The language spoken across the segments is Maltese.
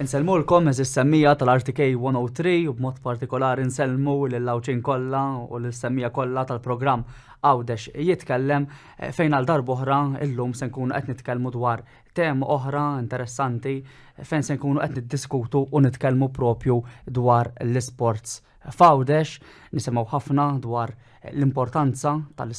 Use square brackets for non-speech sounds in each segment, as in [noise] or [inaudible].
Inselmu l-kom semmija tal-RTK 103 u b'mod partikolari inselmu l-lawċin kolla u l-semmija kolla tal-program għawdex jitkellem eh, fejn għal darb oħra illum se nkunu qed nitkellmu dwar tem oħra interessanti eh, fejn se nkunu qed niddiskutu u nitkellmu propju dwar l-sports. Fawdex nisemaw ħafna dwar l-importanza tal-sport. tal tal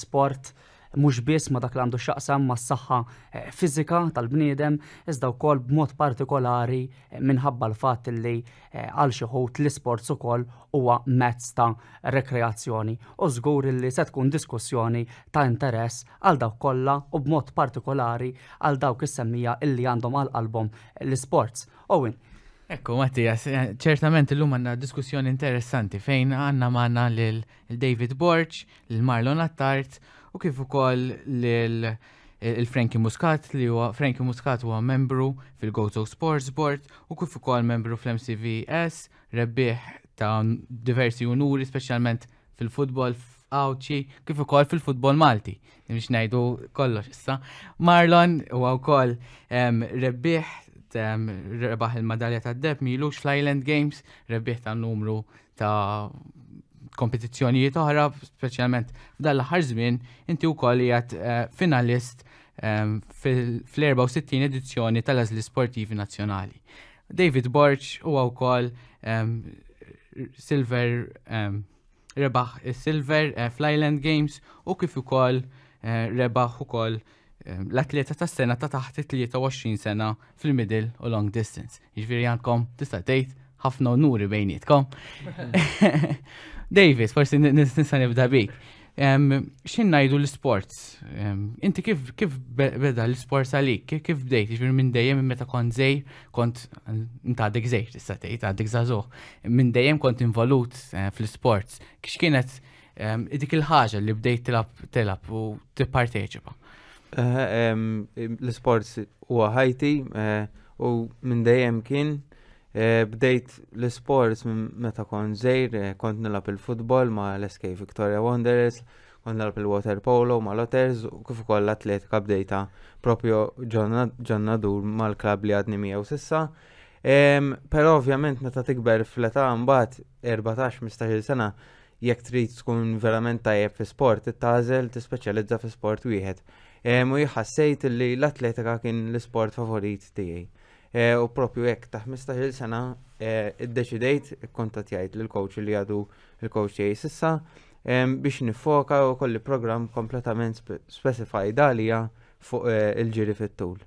sport mhux biss ma dak li għandu x'aqsam ma s-saħħa eh, fiżika tal-bniedem, iżda wkoll b'mod partikolari eh, minħabba l-fatt li eh, għal xi l-isports ukoll huwa mezz ta' rekreazzjoni. U żgur li se tkun diskussjoni ta' interess għal dawk kollha u b'mod partikolari għal dawk is-semmija illi għandhom għal album l-sports. Owen. Ekku, Mattias, ċertament l-lum għanna diskussjoni interessanti fejn għanna manna l-David Borch, l-Marlon Attart u kif ukoll lil eh, il franky Muscat li huwa Franky Muscat huwa membru fil-Goto Sports Board u kif ukoll membru fl-MCVS, rebbieħ ta' diversi unuri speċjalment fil-futbol f'Awċi kif ukoll fil-futbol Malti. Nimx ngħidu kollox issa. Marlon huwa wkoll rebbieħ rebaħ il-medalja tad-deb milux fl-Island Games, rebbieħ ta' numru ta' kompetizzjonijiet oħra, speċjalment f'dan l-aħħar żmien, inti wkoll jgħat eh, finalist ehm, fl-64 edizzjoni tal-Azli Sportivi Nazzjonali. David Borch huwa wkoll ehm, silver ehm, rebaħ eh, silver eh, fl-Island Games u kif ukoll rebaħ ukoll l-atleta tas sena ta' taħt 23 sena fil-middle u long distance. Ġviri jiġifieri għandkom tista' tgħid ħafna nuri bejnietkom. [laughs] [laughs] Davis, forsi nista nibda bik. Xin najdu l-sports? Inti kif beda l-sports għalik? Kif bdejt? Ġbir minn dejjem meta kont zej, kont intadek zej, tista tgħid għadek zazuh. Minn dejjem kont involut eh, fl-sports. Kix kienet dik il-ħaġa li bdejt tilab tilab u tipparteċipa? Eh, l-sports huwa ħajti eh, u minn dejjem kien Eh, bdejt l-sports meta kon zejr, kont eh, nilab il-futbol ma l-SK Victoria Wanderers, kont nilab il-water polo ma l-Otters, kif ukoll l-atletika bdejta propju ġonna dur ma l-klab li għadni u sissa. Pero ovvjament meta tikber fl-età mbagħad 14-15 sena jekk trid tkun verament tajjeb fi sport, tittażel tispeċjalizza fi sport wieħed. U jħassejt li l-atletika kien l-sport favorit tiegħi. Eh, u propju jekk ta' 15 sena eh, id-deċidejt kontatjajt l-coach li għadu l-coach tiegħi sissa biex nifoka u kolli program kompletament specified għalija fuq eh, il-ġiri fit-tul.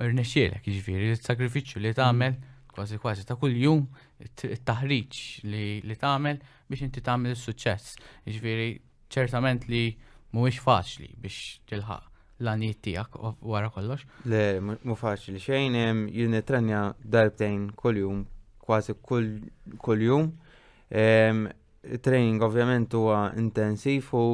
Rnexxielek, kħiġifiri, il sakrifiċu li tagħmel mm. kważi kważi ta' kull jum il taħriġ li tagħmel biex inti tagħmel is-suċċess. Iġifiri, ċertament li mhuwiex faċli biex tilħaq l għanijiet tijak wara kollox? Le, mu faċli, xejn jirni jien darbtejn kol jum kważi kull-jum. Training ovvjament huwa intensiv u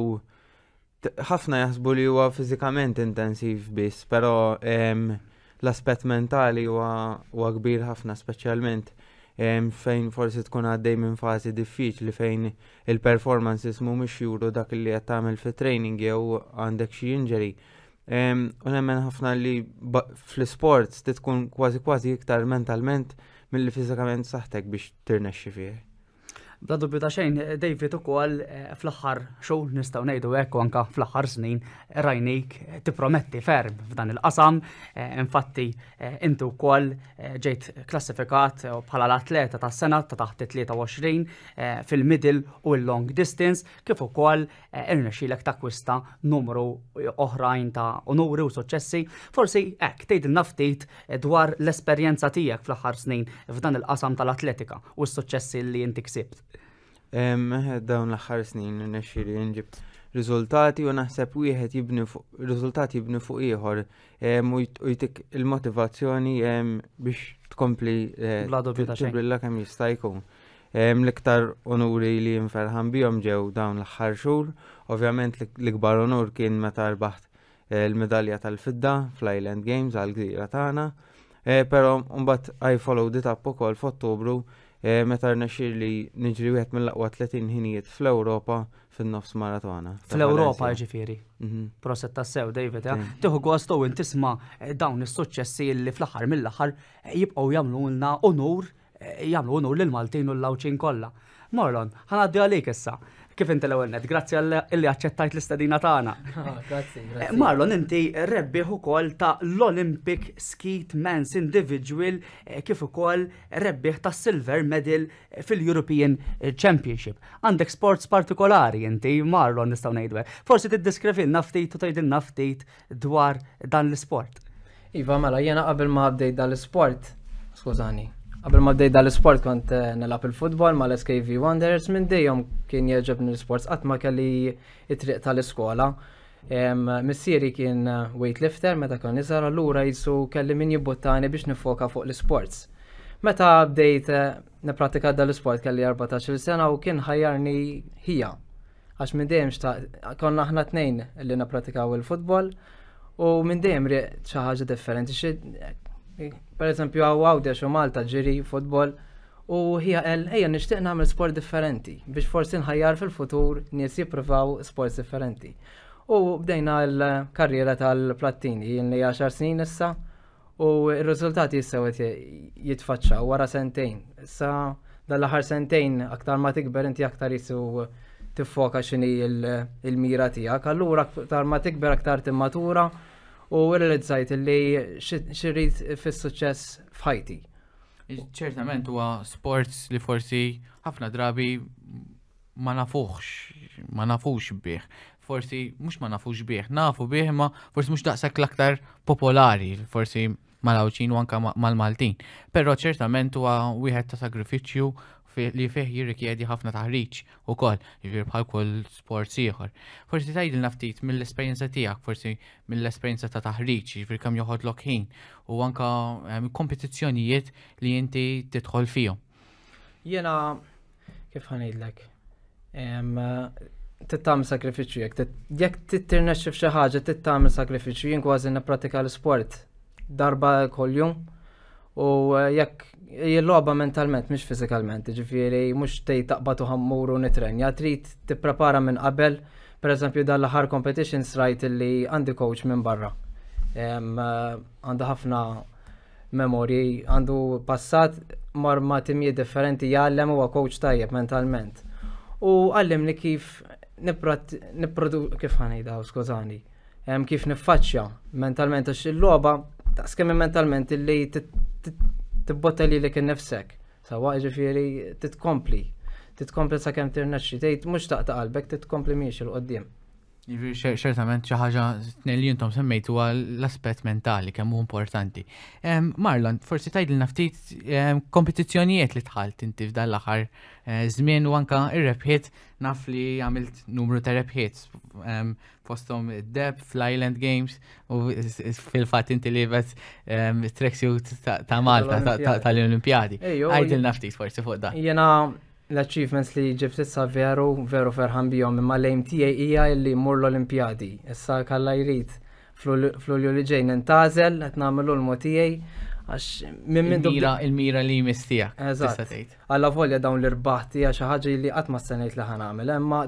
ħafna jaħsbu li huwa fiżikament intensiv biss, però l-aspett mentali huwa kbir ħafna speċjalment fejn forsi tkun għaddej minn fażi diffiċli fejn il-performances mhumiex juru dak li qed tagħmel fit-training jew għandek xi injury U nemmen ħafna li fl-sport tkun kważi kważi iktar mentalment mill-li fizikament saħtek biex tirnexxi fih. Bla dubju ta' xejn, eh, David ukoll eh, fl-aħħar xow nistgħu ngħidu hekk u anke fl-aħħar snin eh, rajnik tipprometti ferm f'dan il-qasam. Infatti inti wkoll ġejt klassifikat bħala l-atleta tas-sena ta' taħt 23 fil-middle u l-long distance kif ukoll irnexxilek takkwista numru oħrajn ta' onuri u suċċessi. Forsi hekk tgħidilna naftit dwar l-esperjenza tiegħek fl-aħħar snin f'dan il-qasam tal-atletika u s-suċċessi li jinti ksibt dawn l-axar snin n-nexxiri nġib riżultati u naħseb jħed jibni fuq riżultati jibni fuq ieħor u jtik il-motivazzjoni biex tkompli eh, tibdilla kemm jista' jkun. L-iktar onuri li nferħan bijom ġew dawn l-aħħar xhur, ovvjament l-ikbar onur kien meta rbaħt il-medalja eh, tal-fidda fl-Island Games għal-gżira tagħna. Eh, però mbagħad I followed it up ukoll f'Ottubru Eh, meta rnexxir li niġri wieħed mill-aqwa 30 ħinijiet fl-Ewropa fin-nofs maratona. Fl-Ewropa ġifieri. Mhm. Proset ta' tassew David, tieħu gost u tisma' eh, dawn is-suċċessi li fl-aħħar mill-aħħar eh, jibqgħu lna onur jagħmlu onur lil Maltin u l-lawċin kollha. Marlon, ħanaddi għalik issa. Kif inti l-ewwel net, grazzi għalli li aċċettajt l-istadina tagħna. [laughs] Ah, eh, grazzi, Marlon, inti rebbieħ ukoll ta' l-Olympic Skeet Men's Individual eh, kif ukoll rebbieħ ta' Silver Medal fil-European Championship. Għandek sports partikolari inti, Marlon nistgħu ngħidwe. Forsi tiddiskrivi naftit u tgħidilna naftit dwar dan l-isport. Iva, mela, jena qabel ma għaddej dan l-isport, skużani, Qabel ma bdej dal-sport kont eh, nilab il-futbol ma l-SKV Wanderers minn dejjem kien jieġebni l sport qatt ma kelli jitriq triq tal-iskola. Missieri kien eh, weightlifter meta kon iżar allura jisu kelli min jibbuttani biex nifoka fuq l-sports. Meta bdejt eh, nipratika dal-sport kelli 14 sena u kien ħajjarni hija. Għax minn dejjem xta konna aħna tnejn li nippratikaw il-futbol u minn dejjem xi ħaġa differenti Per eżempju, għaw u Malta ġiri futbol u hija għel, ejja nishtiq nagħmel sport differenti biex forsi nħajjar fil-futur nies jippruvaw sports differenti. U bdejna l-karriera tal-Plattini, jien li 10 snin issa, u r-riżultati issa jitfaċċaw wara sentejn. Issa dal-aħħar sentejn aktar ma tikber inti aktar jisu tiffoka xini il-mira tiegħek, allura aktar ma tikber aktar timmatura u realizzajt li xirrit fis-suċċess f'ħajti. Ċertament huwa sports li forsi ħafna drabi ma nafuħx, ma nafux bih. Forsi mhux ma nafux bih, nafu bih ma forsi mhux daqshekk l-aktar popolari, forsi mal-Awċin u anka mal-Maltin. Però ċertament huwa wieħed ta' sagrifiċċju li fih jirrikjedi ħafna taħriġ u koll, ġifir bħal kull sport ieħor. Forsi tajd naftit mill-esperjenza tiegħek, forsi mill-esperjenza ta' taħriġ, ġifir kemm joħodlok ħin u anka eh, kompetizzjonijiet li inti tidħol fihom. Jena kif ħanidlek? tittam sakrifiċu, jek jek tittirnex xi ħaġa tittam sakrifiċu, jien kważi nippratika l-sport darba kol-jum U eh, jekk jilloba mentalment, mhux fiżikalment, ġifieri mhux tej taqbatu ħammuru u nitrenja, trid tipprepara minn qabel, pereżempju dan l-aħħar competitions rajt li għandi coach minn barra. Eh, għandu ħafna memori, għandu passat mar ma timijiet differenti jgħallem huwa coach tajjeb mentalment. U għallimni kif niprodu kif ħanejda, skużani, kif niffaċċja mentalment għax il-logħba ta' skemmi mentalment illi tibbotta li l-ek nefsek. Sawa ġifiri titkompli. Titkompli sa' kem tirnaxxi. Tejt mux ta' qalbek titkompli miex il-qoddim. Ċertament xi ħaġa li jintom semmejtu l-aspett mentali kemm hu importanti. Marlon, forsi l ftit kompetizzjonijiet li tħalt inti f'dan l-aħħar eh, żmien u anka ir-rebħiet naf li għamilt numru ta' rebħiet fosthom id-deb fl-Island Games u fil-fatt inti li bet treksju ta' Malta tal-Olimpjadi. l ftit forsi fuq da l-achievements li ġibt issa veru, veru ferħan bihom, imma l-aim tiegħi hija li mmur l-Olimpjadi. Issa kalla jrid fl-ulju li ġejn intażel qed nagħmel l-motijaj għax minn mira il-mira li mistijak. Eżatt. Alla volja dawn l-irbaħti għax ħaġa li qatt ma stenejt li nagħmel, imma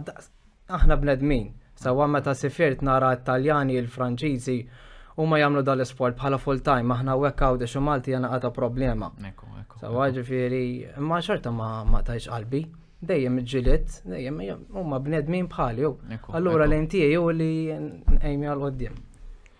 aħna bnedmin. Sawa meta sifirt nara Italjani, il-Franċiżi u ma jagħmlu dal sport bħala full time aħna wek u Malti għana għata problema. Ekku, ekku. Sawa ġifieri, imma xorta ma tajx qalbi dejjem ġilet, dejjem huma bnedmin bħali jew. Allura lejn u li għajmi għal qoddim.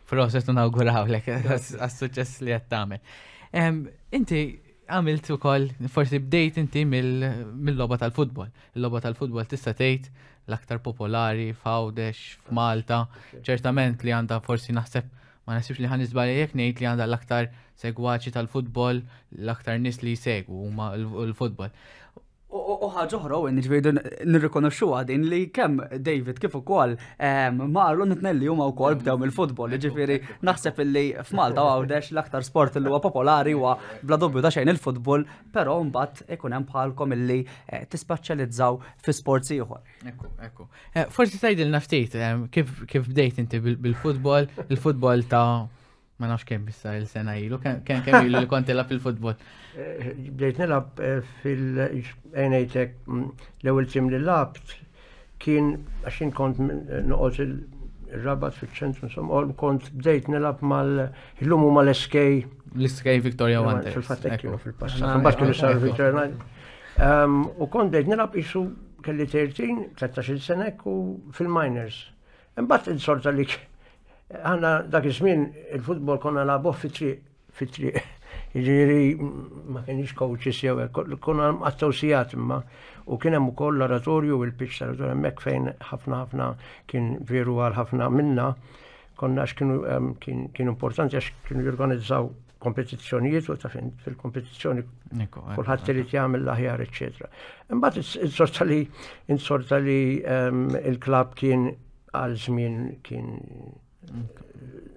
Proċess inawguraw lek [laughs] għas-suċċess li qed tagħmel. Inti għamilt ukoll forsi bdejt inti mill-logħba tal-futbol. Il-logħba tal-futbol tista' tgħid l-aktar popolari f'Għawdex, f'Malta, ċertament li għandha forsi naħseb ma nasibx li ħan jek ngħid li għandha l-aktar segwaċi tal-futbol, l-aktar nis li segwu huma l-futbol. Uħħaġ uħra u nġvejdu nirrikonoxxu għadin li kem David kif ukoll u ma huma wkoll bdew mill-futbol, ġifiri naħseb illi f'Malta għawdex l-aktar sport li huwa popolari huwa bla dubju ta' xejn il-futbol, però mbagħad ikun hemm bħalkom illi eh, tispaċċalizzaw fi sports ieħor. Ekku, ekku. Eh, forsi tgħidilna ftit kif bdejt inti bil-futbol, il-futbol ta' ma nafx kem bissa il-sena ilu, kem kem ilu li kont fil-futbol. [laughs] Eh, bdejt nilab eh, fil-għenejtek mm, l ewel tim li labt kien għaxin kont mm, noqgħod il-rabat fil ċentru insomma, kont bdejt nilab mal illum mal-eskej. l eskej Victoria Wanda. Fil-fatt fil-passat. Mbax ah, kien kienu sar Victoria ehm, U kont bdejt nilab isu kelli 13, 13 sena u fil-miners. Mbax il-sorta li kien għanna dak iż-żmien il-futbol konna nabuh fitri, fitri, fit [laughs] Ġiri ma kienx coaches jew konna attawsijat imma u kien hemm ukoll l-oratorju u l-pitch tal-oratorju hemmhekk fejn ħafna ħafna kien veru għal ħafna minna konna għax kienu kien importanti għax kienu jorganizzaw kompetizzjonijiet u ta' fil-kompetizzjoni eh, kulħadd irid eh. jagħmel l-aħjar, eċetera. Imbagħad insorta li insorta li il-klab kien għal żmien kien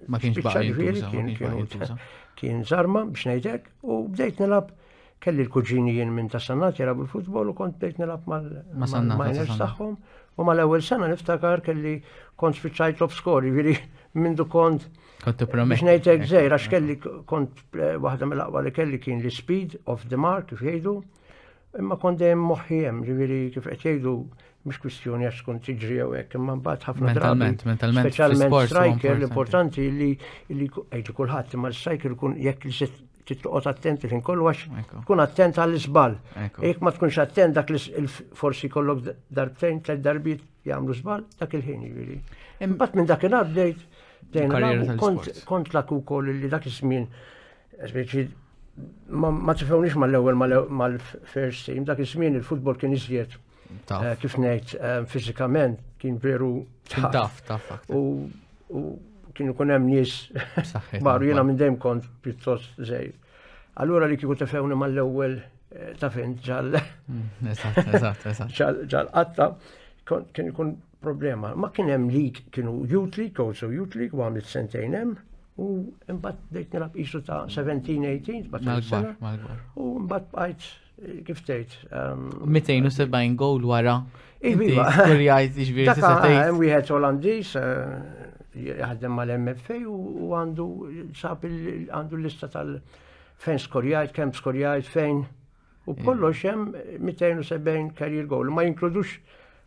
Ma kienx baqa Kien zarma biex ngħidlek u bdejt nilab kelli l-kuġini jien minn ta' sannat jarabu il futbol u kont bdejt nilab mal-miners tagħhom u mal-ewwel sena niftakar kelli kont spiċċajt top score, jiġri mindu kont. Kont biex ngħidlek żejr għax kelli kont eh, waħda mill-aqwa li kelli kien li speed of the mark kif jgħidu imma kont dejjem moħħijem, hemm, ġifieri kif qed jgħidu mhux kwistjoni għax kun tiġri jew hekk, imma mbagħad ħafna mentalment, mentalment speċjalment striker l-importanti li li kulħadd imma l-striker kun jekk li se titqot attent il-ħin kollu għax tkun attent għall-iżbal. Jekk ma tkunx attent dak li forsi kollok darbtejn, tal darbiet jagħmlu żball dak il-ħin jiġri. Imbagħad minn dakinhar bdejt kont lak ukoll li dak iż-żmien ma tifewnix mal-ewwel mal-first team, dak iż-żmien il-futbol kien iżjed Eh, kif nejt, eh, fizikament, kien veru taf taf U kien ikun hemm nies baru [laughs] jiena minn dejjem kont pjuttost żejr. Allura li kieku tefewni mal-ewwel eh, ta' fin ġal. Mm, [laughs] ġal qatta kien ikun problema. Ma kien hemm lik kienu youth league, also youth league, għamilt sentejn hemm. U mbagħad dejt nilab isu ta' 17-18, Mal-gbar, U mbagħad bajt kif tgħid. 270 um, gowl wara. Iva, kurjajt iġbir t-satejt. Wieħed Olandiż eh, jaħdem mal-MFA u għandu sab għandu lista tal fejn skorjajt, kemm skorjajt, fejn. U eh. kollox hemm 270 career goal. Ma jinkludux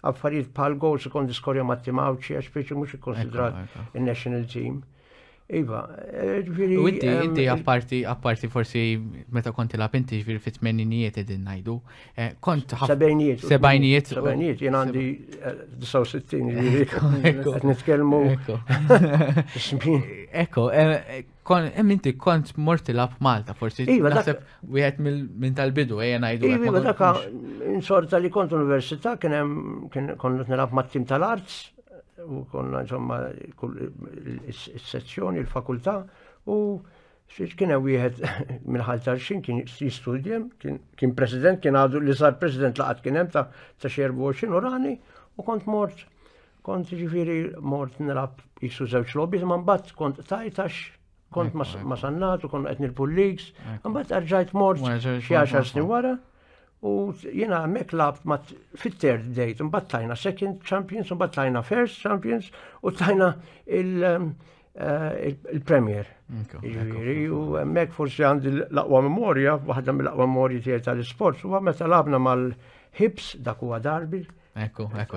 affarijiet bħal goal sekondi skorja ma' Timawċi għax biex mhux ikkonsidrat in-national team. Iva, eh, ġviri. U inti, inti għaparti, eh, għaparti forsi meta konti la pinti ġviri fit tmeninijiet edin najdu. Eh, kont Sebajnijiet. Sebajnijiet. Sebajnijiet, jena għandi 69 ġviri. Nitkelmu. Eko, emm inti kont morti la Malta forsi. Iva, dak. U jgħet minn tal-bidu, ejja najdu. Iva, dak, insorta li kont università, kienem, kont nilab mat-tim tal-arts u konna insomma il-sezzjoni, il-fakultà u kien hemm wieħed [laughs] mill tarxin, kien jistudjem, kien president, kien għadu li sar president laqat kien hemm ta' ta' xi u rani, u kont mort kont ġifiri mort nilab jissu zewċ lobbies, ma mbagħad kont tajtax kont ma sannatu, kont għetni l-pulliks, leagues, mbagħad arġajt mort xie 10 snin wara. U jina għamek labt mat fit-third date, un battajna second champions, un battajna first champions, u tajna il-premier. Um, eh, u għamek forsi għandi l-aqwa memoria, waħda mill-aqwa memoria tijaj tal-sport, u għamet labna mal-hips, dak u għadarbi. Ekku, ekku,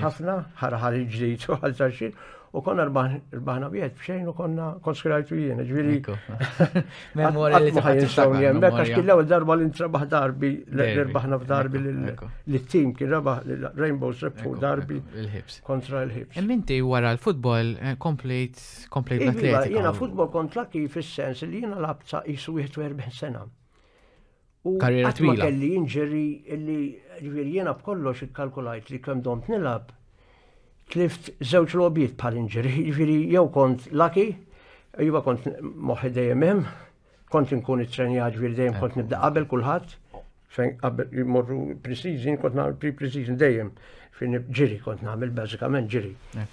ħafna, ħarħar ġdijt u għal tarxin u konna rbaħna biet bxejn u konna konskrajtu jien, ġviri. [laughs] Memoria li taħħajn jemmek, għax kien ewel darba li ntrabaħ darbi, l-rbaħna f'darbi l-team, kien rabaħ l-Rainbow Strip u darbi kontra l-hips. Minti wara l-futbol eh, complete iva, l-atletika. Jena futbol kontra kif fil-sens li jena labta jisu 41 sena. Karriera twila. Kelli inġeri li ġviri jena b'kollox ikkalkulajt li kem domt nilab tlift żewġ lobiet bħal inġiri, ġifiri jew kont laki, iva jew kont moħi dejjem hemm, kont nkun it-trenjat ġifiri dejjem kont nibda qabel kulħadd, fejn qabel jmorru pre kont nagħmel pre-pre-season dejjem. Fin ġiri kont nagħmel bażikament ġiri.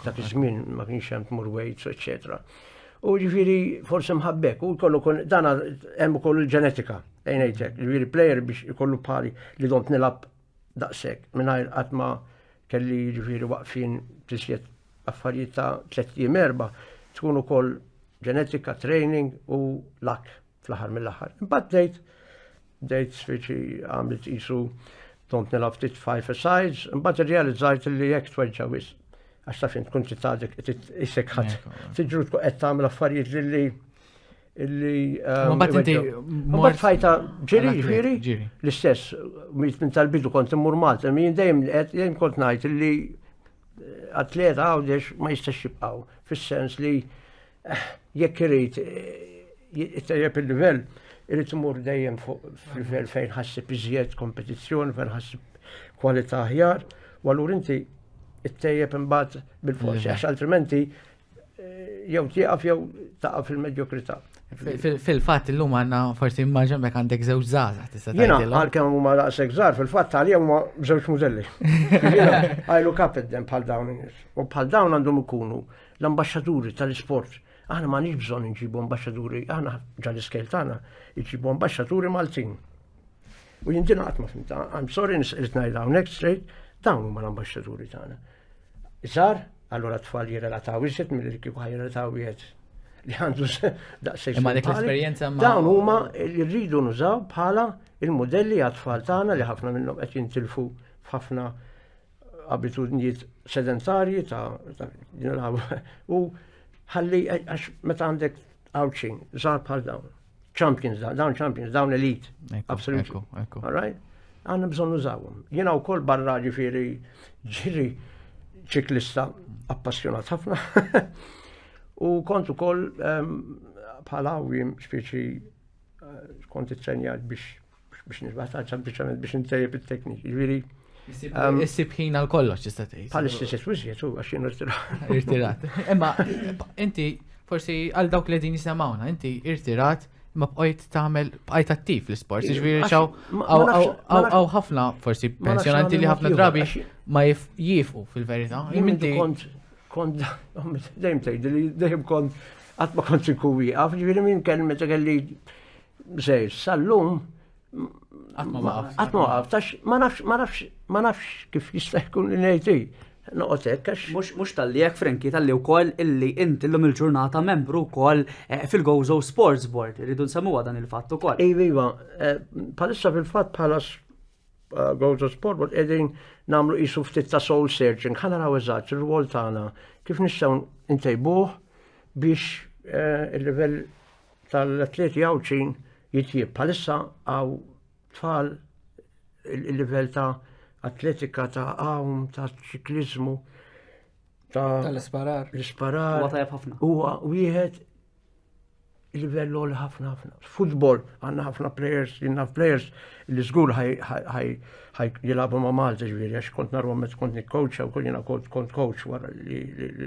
Dak iż-żmien ma kienx hemm tmur weights, eċċetera. U ġifiri forse mħabbek, u kollu kon, dana hemm ukoll il-ġenetika, ejnejtek, ġifiri player biex ikollu pari li dont nilab daqshekk mingħajr qatt ma' kelli ġifiri waqfin tisjet affarijiet ta' tlet erba tkun ukoll ġenetika training u lak fl-aħħar mill-aħħar. Imbagħad dejt dejt sfiċi għamlet isu don't nilaf ftit five sides, imbagħad irrealizzajt li jekk tweġġa wis. Għax ta' fin tkun titadik isek ħadd. Tiġru tkun qed tagħmel affarijiet li illi. Mbagħad um, iva fajta ġiri, ġiri, l-istess, mit minn tal-bidu kont immur Malta, min dejjem qed kont ngħid illi eh, atleta għawdex ma jistax jibqaw, fis-sens li eh, jekk irid eh, jittajjeb il-livell, irid imur dejjem fuq livell fejn ħassib iżjed kompetizzjoni, fejn ħassib kwalità aħjar, u allura inti ittejjeb imbagħad bil-forsi, għax altrimenti jew tieqaf jew taqaf il-medjokrità. Fil-fat, l-lum għanna forsi immaġan mek għandek zewġ zaza. Jena, għal-kem u ma daqseg zar, fil-fat għalija u ma zewġ mużelli. Għajlu [laughs] kapidden pal dawn. U pal dawn għandhom ikunu l-ambasċaturi tal-sport. Aħna ma nix bżon nġibu ambasċaturi, aħna ġal iskel tagħna jġibu ambasċaturi mal-tin. U jindina għatma fimta, I'm sorry nisqirt najda next straight, dawn huma l-ambasċaturi tagħna. Iżar, allura t fall jirrelataw iżjed mill-li kieku ħajrelataw jgħed li għandu daqsej. Ma dik l-esperienza ma. Dawn huma li rridu nużaw bħala il-modelli għat-tfal tagħna li ħafna minnhom qed jintilfu f'ħafna abitudnijiet sedentarji ta' [laughs] u ħalli għax meta għandek outching, żgħar bħal dawn. Champions, dawn champions, dawn elite. Absolutely. All right? Għanna bżon użawum. Jena u wkoll barra ġifiri ġiri ċiklista appassjonat ħafna. [laughs] U kontu ukoll ehm, bħala u jim xpieċi eh, kont it-trenjat biex biex nisbaħtaċ sempliċament biex nitejjeb it teknik Ġviri. Jiġifieri, issib ehm, sibħin għal kollox tista' tgħid. Bħal istess wisjet u għax jien irtirat. [laughs] Irtirat. Imma inti forsi għal dawk li din jisimgħuna, inti irtirat ma bqajt tagħmel bqajt attiv l-isport. Ġifieri xaw għaw ħafna forsi pensjonanti li ħafna drabi ma jifqu fil-verità. Inti kont, [laughs] dejjem tgħid li dejjem kont qatt ma kontx inkun Għaf ġifieri minn kelli meta kelli sejr sal-lum Għatma tax ma nafx, ma nafx, ma nafx kif jista' jkun li ngħidli. Noqgħod hekk għax. Mhux tal-li hekk Frenki wkoll illi inti llum il-ġurnata membru wkoll eh, fil-Gozo Sports Board, irridu nsemmuha dan il-fatt ukoll. Iva, iva eh, palissa fil-fatt palas to eh, Sport, but edin namlu isu ftit ta' soul searching, ħana raw eżat, il-rwol tagħna kif nistgħu ntejbuh biex eh, il-level tal-atleti għawċin jitjib. Palissa għaw tfal il-level ta' atletika ta' għawm, ta' ċiklizmu, ta' l-isparar. L-isparar. Huwa tajab Huwa wieħed il-livell l ħafna ħafna. Futbol, għanna ħafna players, jenna players li zgur ħaj jilabu ma' Malta ġviri, għax kont narwa met kont nikkoċa u kol jena kont coach wara li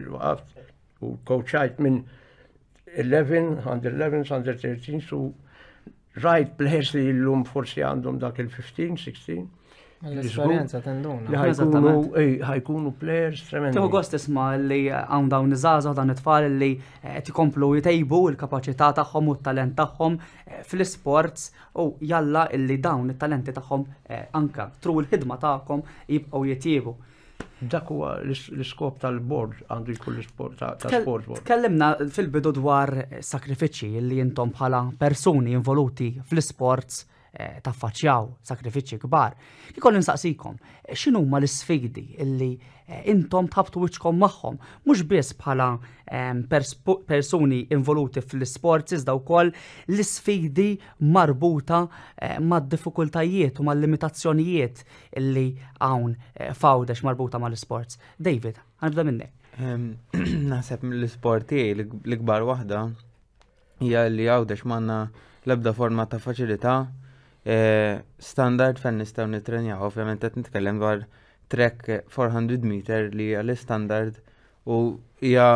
l-waqaft u coachajt minn 11, under 11, under 13, su rajt players li l-lum forsi għandhom dak il-15, 16. L-esperienza tenduna. ħajkunu players tremendi. Tiħu għost isma li għan dawn iż dan it-tfal li tikomplu eh, jitejbu il-kapacità tagħhom u t-talent tagħhom eh, fl-sports u jalla illi dawn it-talenti tagħhom eh, anka tru l-ħidma taħħom jibqgħu jitjiebu. Dak huwa l-iskop tal-bord għandu jkun l-sport tal-sport Kellimna Tkellimna fil-bidu dwar sakrifiċċji li jintom bħala persuni involuti fl-sports Eh, taffaċċjaw sakrifiċċji kbar. Ikollu nsaqsikom, xinu ma l-isfidi illi eh, intom tabtu wiċkom magħhom, mhux biss bħala ehm, persuni involuti fl-isports iżda wkoll l-isfidi marbuta eh, mad-diffikultajiet u mal-limitazzjonijiet illi hawn fawdex marbuta mal-isports. David, għanibda minnek. Ehm, [clears throat] naħseb l-isporti l-kbar waħda jgħalli li għawdex manna l-ebda forma ta' faċilità Eh, standard fan nistaw nitrenja, ovvjament qed nitkellem dwar trek 400 meter li għal standard u hija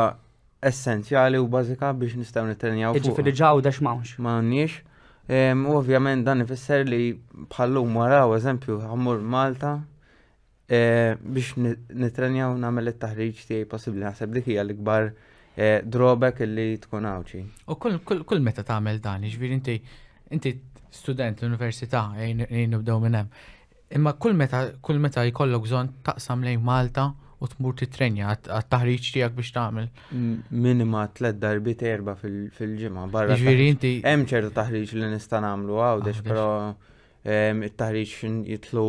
essenzjali u bażika biex nistaw nitrenjaw. Ġifieri dax x'mawx. M'għandniex. U ovvjament dan ifisser li bħallu waraw eżempju għamur Malta eh, biex nitrenjaw nagħmel it-taħriġ tiegħi possibbli naħseb dik hija l-ikbar eh, drawback li tkun għawċi. U kull meta tagħmel dan, jiġifieri inti inti student l-università, jenu minn hemm. Imma kull meta kull meta jkollok bżonn taqsam lejn Malta u tmur tit-trenja għat-taħriġ tiegħek biex tagħmel. Minima tliet darbit erba' fil-ġimgħa barra. Jiġifieri inti hemm ċertu taħriġ li nista' nagħmlu għawdex, ah, però it-taħriġ jitlu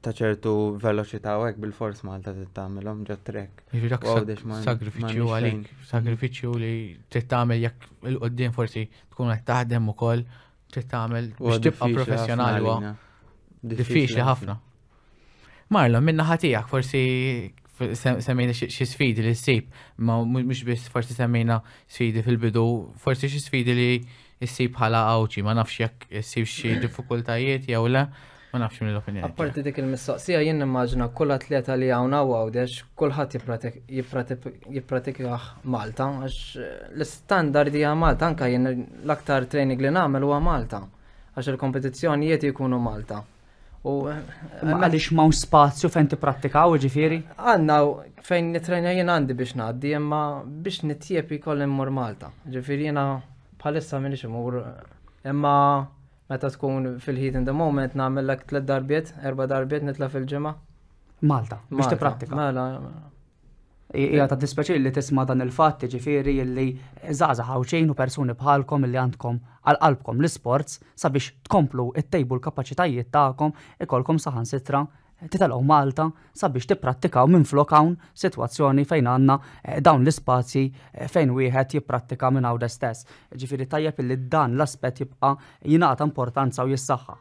ta' ċertu veloċità u bil-fors Malta tagħmelhom ġo trek. Sagrifiċċju għalik, sagrifiċċju li trid tagħmel jekk il qoddin forsi tkun qed taħdem ukoll trid tagħmel biex tibqa' professjonali diffiċli ħafna. Marlon, minna ħatijak forsi semmejna xi sfidi li ssib, ma mhux biss forsi semmejna sfidi fil-bidu, forsi xi sfidi li ssib bħala għawċi, ma nafx jekk sib xi [clears throat] diffikultajiet jew le. Ma nafx minn l-opinjoni. Apparti dik il-mistoqsija jien immaġina kull atleta li hawn għawdex kulħadd jippratikaħ Malta għax eh, l-standard hija Malta anke jien l-aktar training li nagħmel huwa Malta għax il-kompetizzjonijiet jkunu Malta. U għalix eh, ma' eh, spazju fejn tiprattikaw ġifiri? Għanna fejn nitrenja jien għandi biex naddi, imma biex nitjeb jkollim mur Malta. Ġifiri jena bħalissa minix imur, imma meta tkun fil-heat in the moment nagħmel lek tliet darbiet, erba' darbiet nitla fil-ġimgħa. Malta, biex pratika. Mela. mela. Ija ta' dispeċi li tisma' dan il-fatt ġifieri li ħawċin u persuni bħalkom li għandkom għal-qalbkom l-sports sabiex tkomplu it-tejbu l-kapaċitajiet tagħkom ikolkom saħan sitra titalgħu Malta sabiex tipprattikaw minn flok hawn sitwazzjoni fejn għandna eh, dawn l-ispazji eh, fejn wieħed jipprattika minn hawn stess. Ġifieri tajjeb li dan l-aspett jibqa' jingħata importanza u jissaħħa.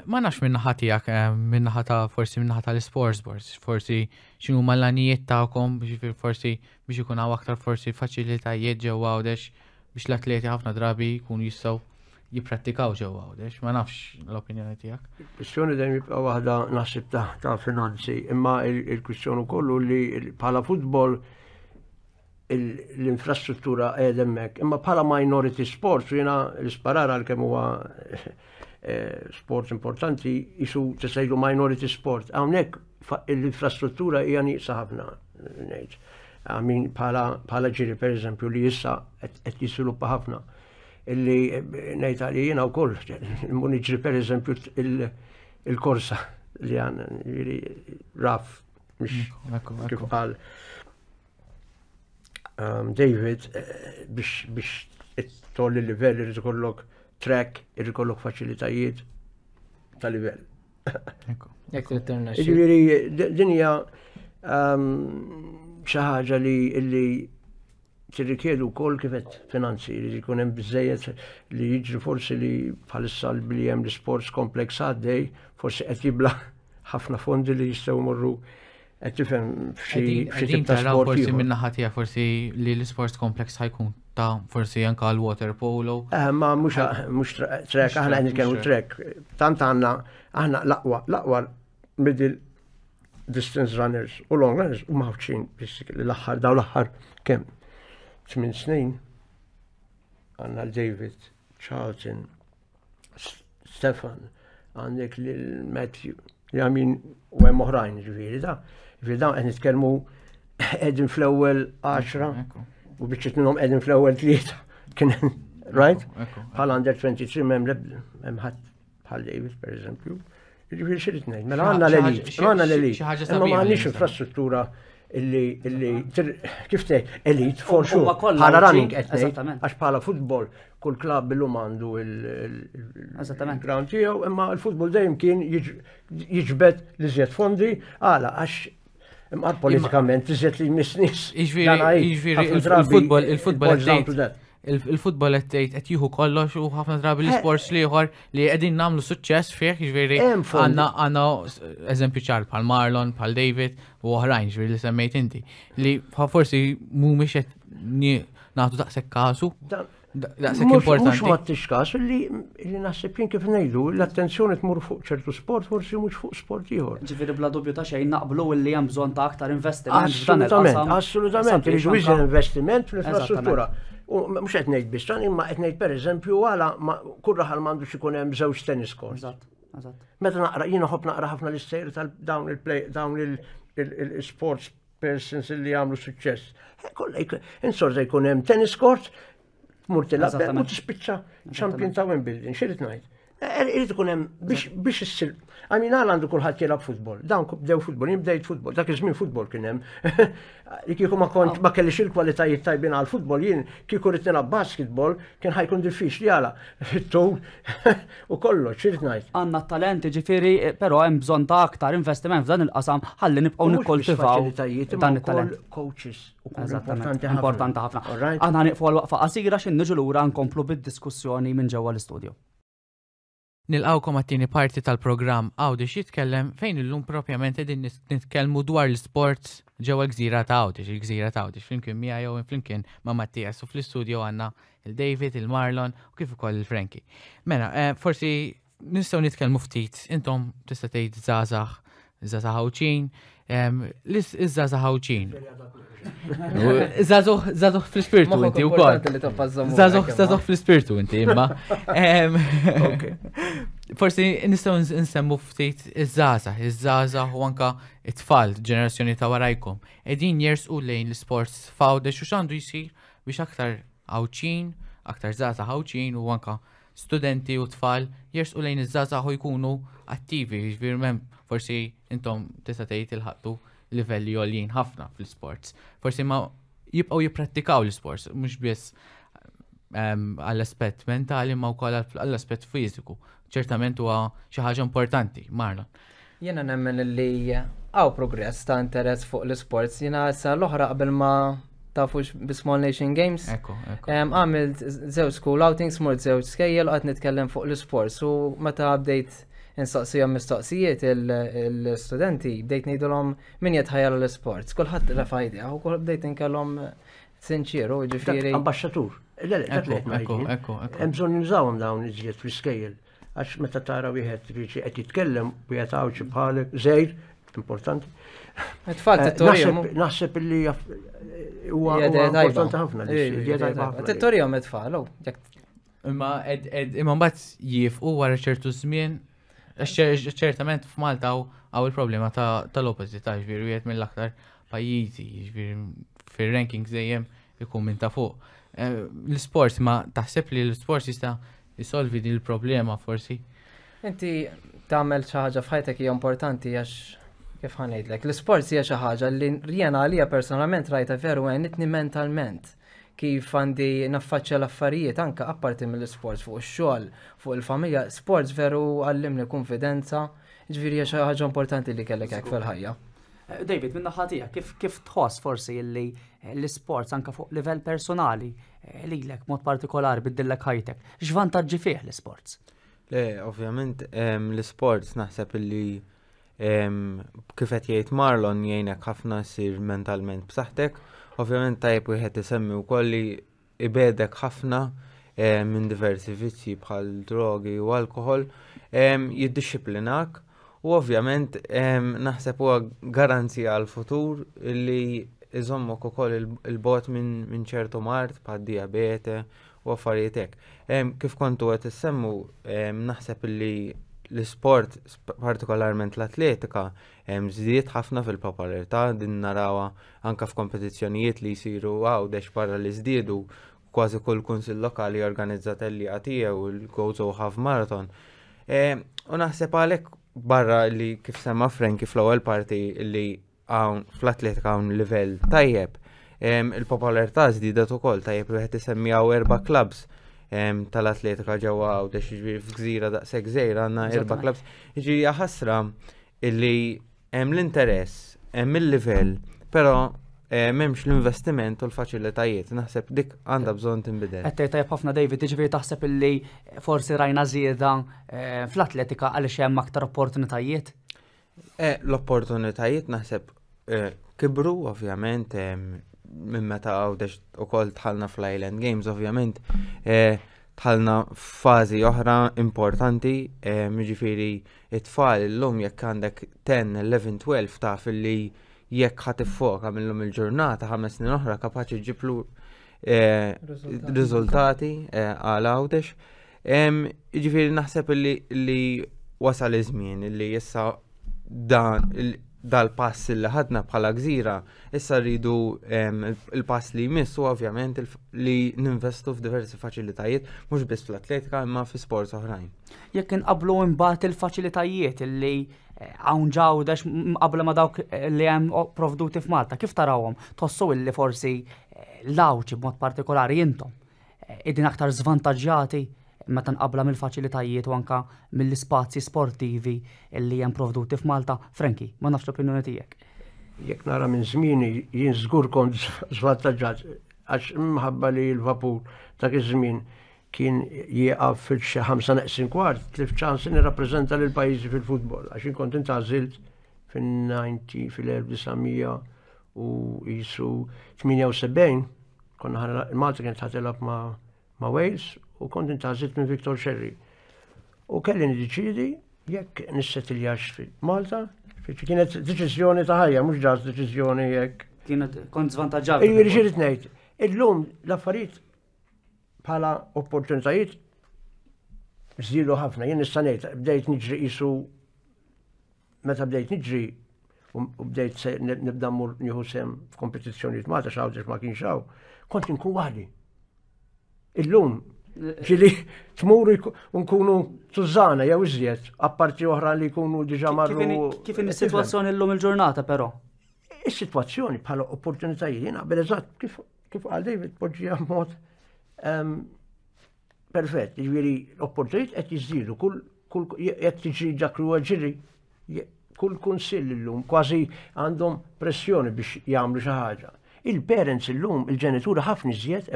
Eh, ma nafx minn naħa tiegħek minn naħa ta' forsi minn naħa tal-sports boards, forsi x'inhu mal-lanijiet tagħkom biex forsi biex ikun hawn aktar forsi faċilitajiet ġewwa għawdex biex l-atleti ħafna drabi jkunu jistgħu jiprattikaw ġew għawdex, ma nafx l-opinjoni tiegħek. Kwistjoni dejjem jibqa' wahda nasib ta' finanzi, imma il-kwistjoni kollu li pala futbol l-infrastruttura edemmek, imma pala minority sports, jena l-isparar għal kemm huwa eh, sport importanti, jisu t tisajdu minority sport. Għawnek l-infrastruttura jani saħabna, ħafna ngħid. pala ġiri per eżempju li jissa qed jisilu ħafna illi eh, ngħid għalli jiena wkoll il-muniġri [laughs] per eżempju il-korsa li għan jiri raf mux kif qal um, David eh, biex biex toll il-livell irid ikollok track, irid ikollok faċilitajiet ta' livell. [laughs] Jek tritterna. Ġifieri din hija um, xi ħaġa t tirrikjedu kol kifet finanzi, li jkun hemm bżejjed li jiġri forsi li bħalissa li hemm l-sports komplex għaddej, forsi qed jibla [laughs] ħafna fondi li jistgħu morru qed tifhem f'xi tip ta' sport. Forsi minn naħa forsi li l-sports komplex ħajkun ta' forsi anka l water polo. Eh, ma mhux mhux trek, aħna qed kienu trek. Tant għanna, aħna l-aqwa, l-aqwa middle distance runners u long runners u maħuċin biss l-aħħar daw l-aħħar kemm tmin snin għanna David, Charlton, Stefan, għandek lil Matthew, li għamin u għem uħrajn ġviri da. Ġviri da għed nitkelmu [coughs] edin fl-ewel 10 u bieċet minnom edin fl-ewel 3. [laughs] Kien, right? Għal għandek 23 mem mem ħat bħal David per eżempju. Ġviri xirrit nejn, mela għanna l-elit, għanna l-elit. għanna l-elit għanna l-elit illi illi kif tgħid elite for sure bħala running qed ngħid għax bħala futbol kull klabb illum għandu il-ground tiegħu imma l-futbol dejjem kien jiġbed li żjed fondi għala għax imqar politikament iżjed li jmiss nies. il il il-futbol qed tgħid qed jieħu kollox u ħafna drabi l-isports ieħor li qegħdin nagħmlu suċċess fih jiġifieri għandna għandna eżempju ċar bħal Marlon, bħal David u oħrajn ġifieri li semmejt inti li forsi mhumiex qed nagħtu daqshekk kasu. Daqshekk importanti. Mhux ma tixkas li li naħseb jien kif ngħidu l-attenzjoni tmur fuq ċertu sport forsi mhux fuq sport ieħor. Ġifieri bla dubju ta' xejn naqblu li hemm bżonn ta' aktar investiment. Assolutament, assolutament, li investiment fl-infrastruttura. U mux qed ngħid biex tan imma qed per eżempju għala kull raħal m'għandux ikun hemm żewġ tennis court. Meta naqra jina ħobb naqra ħafna l tal-dawn tal dawn il-play dawn il-sports persons li għamlu jagħmlu suċċess. Eh, Insorza jkun hemm tennis court, mur tilab u tispiċċa ċampjon ta' Wimbledon, xirrit ngħid. Eh, irrid ikun hemm biex issir. Għamin għal għandu kulħadd jilab futbol. Dawn bdew futbol, jibdejt futbol. Dak iż-żmien futbol kien hemm. [laughs] Kieku ma kont oh. ma kellix il-kwalitajiet tajbin għal futbol jien kieku rid nilab basketball kien ħajkun diffiċli għala. Fit-tul [laughs] [laughs] u kollox irid ngħid. Għandna talent ġifieri, eh, però hemm bżonn ta' aktar investiment f'dan il-qasam ħalli nibqgħu nikkoltivaw dan it-talent. Coaches importanti ħafna. Għandna niqfu għal-waqfa qasira xin niġu lura nkomplu bid-diskussjoni minn ġewwa l-istudju. Nilqawkom għattini parti tal-program Audi jitkellem fejn illum propjament edin nitkellmu dwar l-sports ġewa gżira ta' Audi, il-gżira ta' Għawdix, flimkien mija jew flimkien ma' Mattias u fl studio għanna il-David, il-Marlon u kif ukoll il-Franki. Mena, eh, forsi nistaw nitkellmu ftit, intom tista' tgħid zazax Iżda ħawċin, iżda ħawċin. Zazuħ fl-spirtu inti u kol. Zazuħ fl-spirtu inti imma. [laughs] [laughs] Forsi nistaw nsemmu ftit iż-żaza, iż-żaza u anka it-tfal, ġenerazzjoni ta' warajkom. Edin jers u lejn l-sports fawde u xandu jisir biex aktar għawċin, aktar zaza għawċin u anka studenti u tfal jers u lejn iż-żaza u jkunu attivi, ġvir forsi intom tista' tgħid ilħaqtu livelli għoljien ħafna fl-sports. Forsi ma jibqaw jipprattikaw l-sports, mhux biss ehm, għall-aspett mentali ma wkoll għall-aspett fiżiku. Ċertament huwa xi ħaġa importanti, marna. Jena nemmen li għaw progress ta' interess fuq l-sports. Jena sa l-oħra qabel ma tafux bi small Nation Games. Eko, eko. Ehm, għamilt zew school outings, mort zew skejjel, għat nitkellem fuq l-sports. U meta update insaqsijom mistoqsijiet il-studenti, bdejt nejdulom min jitħajal l-sports, kullħat rafajdi, għu kull bdejt nkellom sinċiru, ġifiri. Ambasċatur, Emżon nżawom dawn iżjed fl-iskejl, għax meta tara wieħed biċi qed jitkellem u jgħatawċi bħalek żejr, importanti. Eh, naħseb li huwa importanti ħafna. T-torijom oh, Imma mbagħad jifqu wara ċertu żmien ċertament f'Malta għaw il-problema tal-opposite ta' ġviri jgħet mill-aktar pajizi, ġviri fil ranking zejjem ikun minn ta' fuq. Eh, l-sport ma taħseb li l-sport jista' jisolvi din il-problema forsi. Inti tagħmel xi ħaġa f'ħajtek hija importanti għax kif ħanejdlek. L-sport hija xi ħaġa li rjena għalija personalment rajta veru għenitni mentalment kif għandi naffaċċa l-affarijiet anka apparti mill-sports fuq ix-xogħol, fuq il-familja, sports veru għallimni konfidenza, ġviri xi ħaġa importanti li kellek hekk fil-ħajja. Eh, David, minna ħatija, kif, kif tħoss forsi illi eh, l-sports anka fuq livell personali eh, li l mod partikolari biddillek ħajtek, x'vantaġġi fih l-sports? Le, ovvjament, l-sports naħseb illi kifet jgħid Marlon jgħinek ħafna sir mentalment b'saħħtek Ovvjament tajb wieħed isemmi wkoll kolli ibedek ħafna eh, minn diversi vizzi bħal drogi u alkohol eh, jiddisciplinak u ovvjament eh, naħseb huwa garanzija għal futur li iżommok ukoll il-bot minn ċertu mart bħal diabete u affarijiet hekk. Kif kontu qed isemmu naħseb li l-sport, partikolarment l-atletika, żdiet ħafna fil-popolarità, din narawa anka f'kompetizzjonijiet li jsiru għaw dex barra li żdiedu kważi kull kunsil lokali organizzat li għatija u l-Gozo Half Marathon. E, u naħseb għalek barra li kif sema Franki fl-ewwel parti li għawn fl-atletika hawn livell tajjeb. Il-popolarità żdiedet ukoll tajjeb li qed isemmi erba' clubs tal-atletika ġewwa għawda xiġri f'gżira daqshekk żgħira għandna erba' klabs. Ġi ħasra illi hemm l-interess, hemm il-livell, però eh, memx l-investiment u l-faċilitajiet, naħseb dik għanda bżon timbidel. Għettej tajb ħafna David, ġviri taħseb illi forsi rajna zieda eh, fl-atletika għalix hemm aktar opportunitajiet? Eh, l-opportunitajiet naħseb kibru, ovvjament, minn meta għawdex u koll tħalna fl-Island Games, ovvjament, eh, tħalna fazi oħra importanti, eh, miġifiri it-tfal l-lum jekk għandek 10, 11, 12 ta' fil-li jekk ħat foka mill-lum il-ġurnata, ħames snin oħra kapaċi ġiplu eh, rizultati għal għawdex. Iġifiri naħseb li wasal iż-żmien li jessa dan dal-pass li ħadna bħala gżira, issa rridu il-pass li jmissu ovvjament li ninvestu f'diversi faċilitajiet, mhux biss fl-atletika imma fi sports oħrajn. Jekk inqablu imbagħad il-faċilitajiet li eh, hawn ġaw dax qabla ma dawk li hemm provduti f'Malta, kif tarawhom? Tossu illi forsi eh, lawċi b'mod partikolari intom. Eh, Idin aktar zvantaġġjati meta tanqabla mill-faċilitajiet u anka mill-ispazji sportivi li hemm provduti f'Malta. Franki, ma nafx l-opinjoni tiegħek. Jekk nara minn żmieni jien żgur kont żvantaġġat [laughs] għax imħabba li l-vapur ta' iż-żmien kien jieqaf fil xi ħamsa neqsin kwart, tlif ċans nirrappreżenta lil pajjiżi fil-futbol għax inkont intażilt fin-90 fil-1900 u jisu 78 konna ħana Malta kien ma' ma' Wales u kont intażit minn Viktor Xerri. U kelli nidċidi jekk nisset il jax fi Malta, fiċi kienet deċizjoni ta' ħajja, mux ġaz deċizjoni jekk. Kienet kont zvantagġat. Ejju rixirit nejt, Illum l-affarijiet bħala opportunitajiet zilu ħafna, jen nista' ngħid bdejt nġri jisu, meta bdejt nġri, u bdejt nibda mur njuhu sem f'kompetizjoni ma ta' xawdex ma kienx xaw, kont inkun waħdi. Illum Ġili, tmuru nkunu tużana jew iżjed, apparti oħra li jkunu diġa marru. Kif in eh, situazzjoni l-lum il-ġurnata però? Is-situazzjoni bħala opportunitajiet, jena bil kif għal David poġġija mod ehm, perfett, ġviri jiġifieri l-opportunitajiet qed jiżdiedu, kull jekk tiġi ġakru li ġiri, kull l-lum, kważi għandhom pressjoni biex jagħmlu xi ħaġa. Il-parents illum, il-ġenituri ħafna iżjed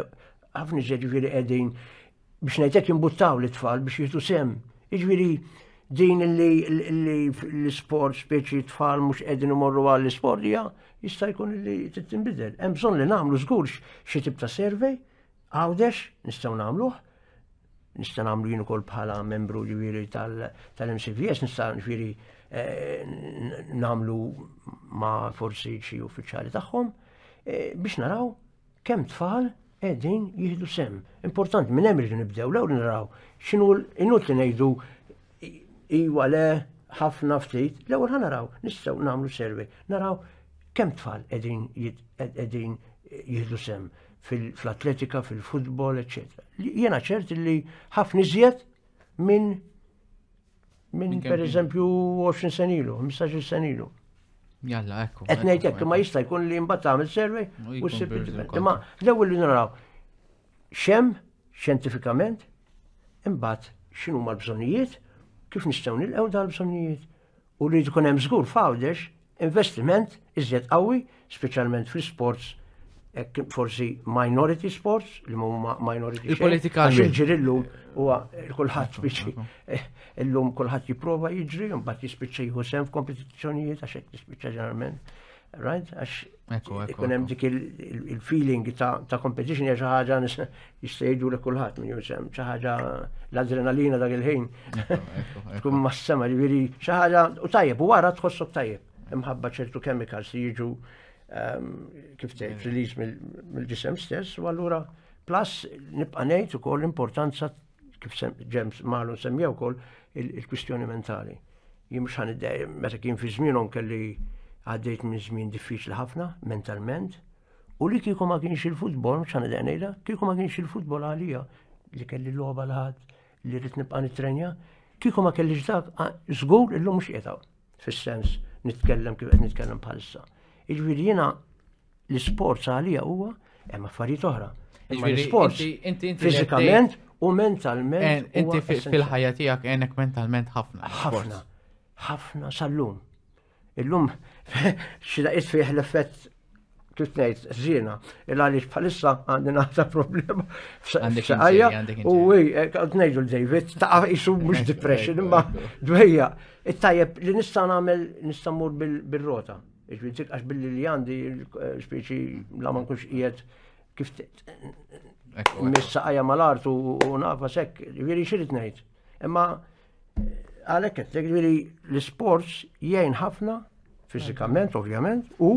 ħafna ġeġviri jiġifieri għedin biex najtek imbuttaw l-tfal biex jitu sem. Jiġifieri din li l-sport speċi tfal mhux qegħdin imorru għall isport hija jista' jkun li t-timbidel. bżonn li nagħmlu zgurx xi tibta ta' għawdex nistgħu nagħmluh nista' nagħmlu jien kol bħala membru ġifieri tal-MCVS nista' ġifieri eh, nagħmlu ma' forsi xi uffiċjali tagħhom eh, biex naraw kemm tfal edin jihdu sem. Important, minn hemm irridu nibdew, law naraw, xinu inutli ngħidu iwa le ħafna ftit, l-ewwel naraw, nistgħu nagħmlu servi, naraw kemm tfal qegħdin qegħdin jihdu sem fil-atletika, fil-futbol, ecc. Jena ċert li ħafna iżjed minn minn per eżempju 20 senilu, 15 senilu. Jalla, ekku. Et nejt ngħidlek ma jista' jkun li mbagħad tagħmel servej. u ssib Imma l ewel li naraw xem xentifikament, imbagħad xinu ma l bżonijiet kif nistgħu ew dawn l bżonijiet U li jkun hemm żgur fawdex investiment iżjed qawwi, specialment fl-sports forsi minority sports, li mumma minority sports. Il-politika għax il-ġiri l-lum u huwa kulħadd spiċċi. [laughs] Illum kulħadd jipprova jiġri, bat jispiċi jieħu sem f-kompetizjonijiet, għax hekk jispiċi ġenerament. Right? Għax ikun hemm dik il-feeling ta' competition hija xi ħaġa jistgħidu li kulħadd min jusem xi ħaġa l-adrenalina dak il-ħin. [laughs] Tkun s sema ġifieri xi ħaġa u tajjeb u wara tħossok tajjeb imħabba ċertu chemicals li jiġu Ehm, kif tgħid release mill-ġisem stess, u allura plus nibqa' ngħid ukoll l-importanza kif James Marlon semmew ukoll il-kwistjoni mentali. Jien mhux ħaniddej meta kien fi żmienhom kelli għaddejt minn żmien diffiċli ħafna mentalment. U li kieku ma kienx il-futbol, mhux ħaniddej ngħidha, kieku ma kienx il-futbol għalija li kelli logħba l-ħadd li rrid nibqa' nitrenja, kieku ma kellix dak żgur illum mhux qiegħda fis-sens nitkellem kif qed nitkellem bħalissa. Iġviri jena l-sport għalija huwa hemm affarijiet oħra. L-sport fiżikament u mentalment. Eh, inti fil-ħajja tiegħek għenek mentalment ħafna. Ħafna, ħafna sal-lum. Illum [laughs] xidaqit fih l-effett tutnejt zina, il-għalix bħalissa għandi naħta [laughs] problema. Għandekajja, u għi, eh, għadnejdu l-David, ta' jisu mux [laughs] depression, imma dwejja, it-tajjeb li nista' nagħmel nista' mur bil-rota. Iġbir għax billi li għandi speċi la ma nkunx qiegħed kif għajja mal-art u nafa sekk, ġifieri xirrid nejt. Emma, għalhekk qed ġifieri l sports jgħin ħafna fizikament, ovvjament u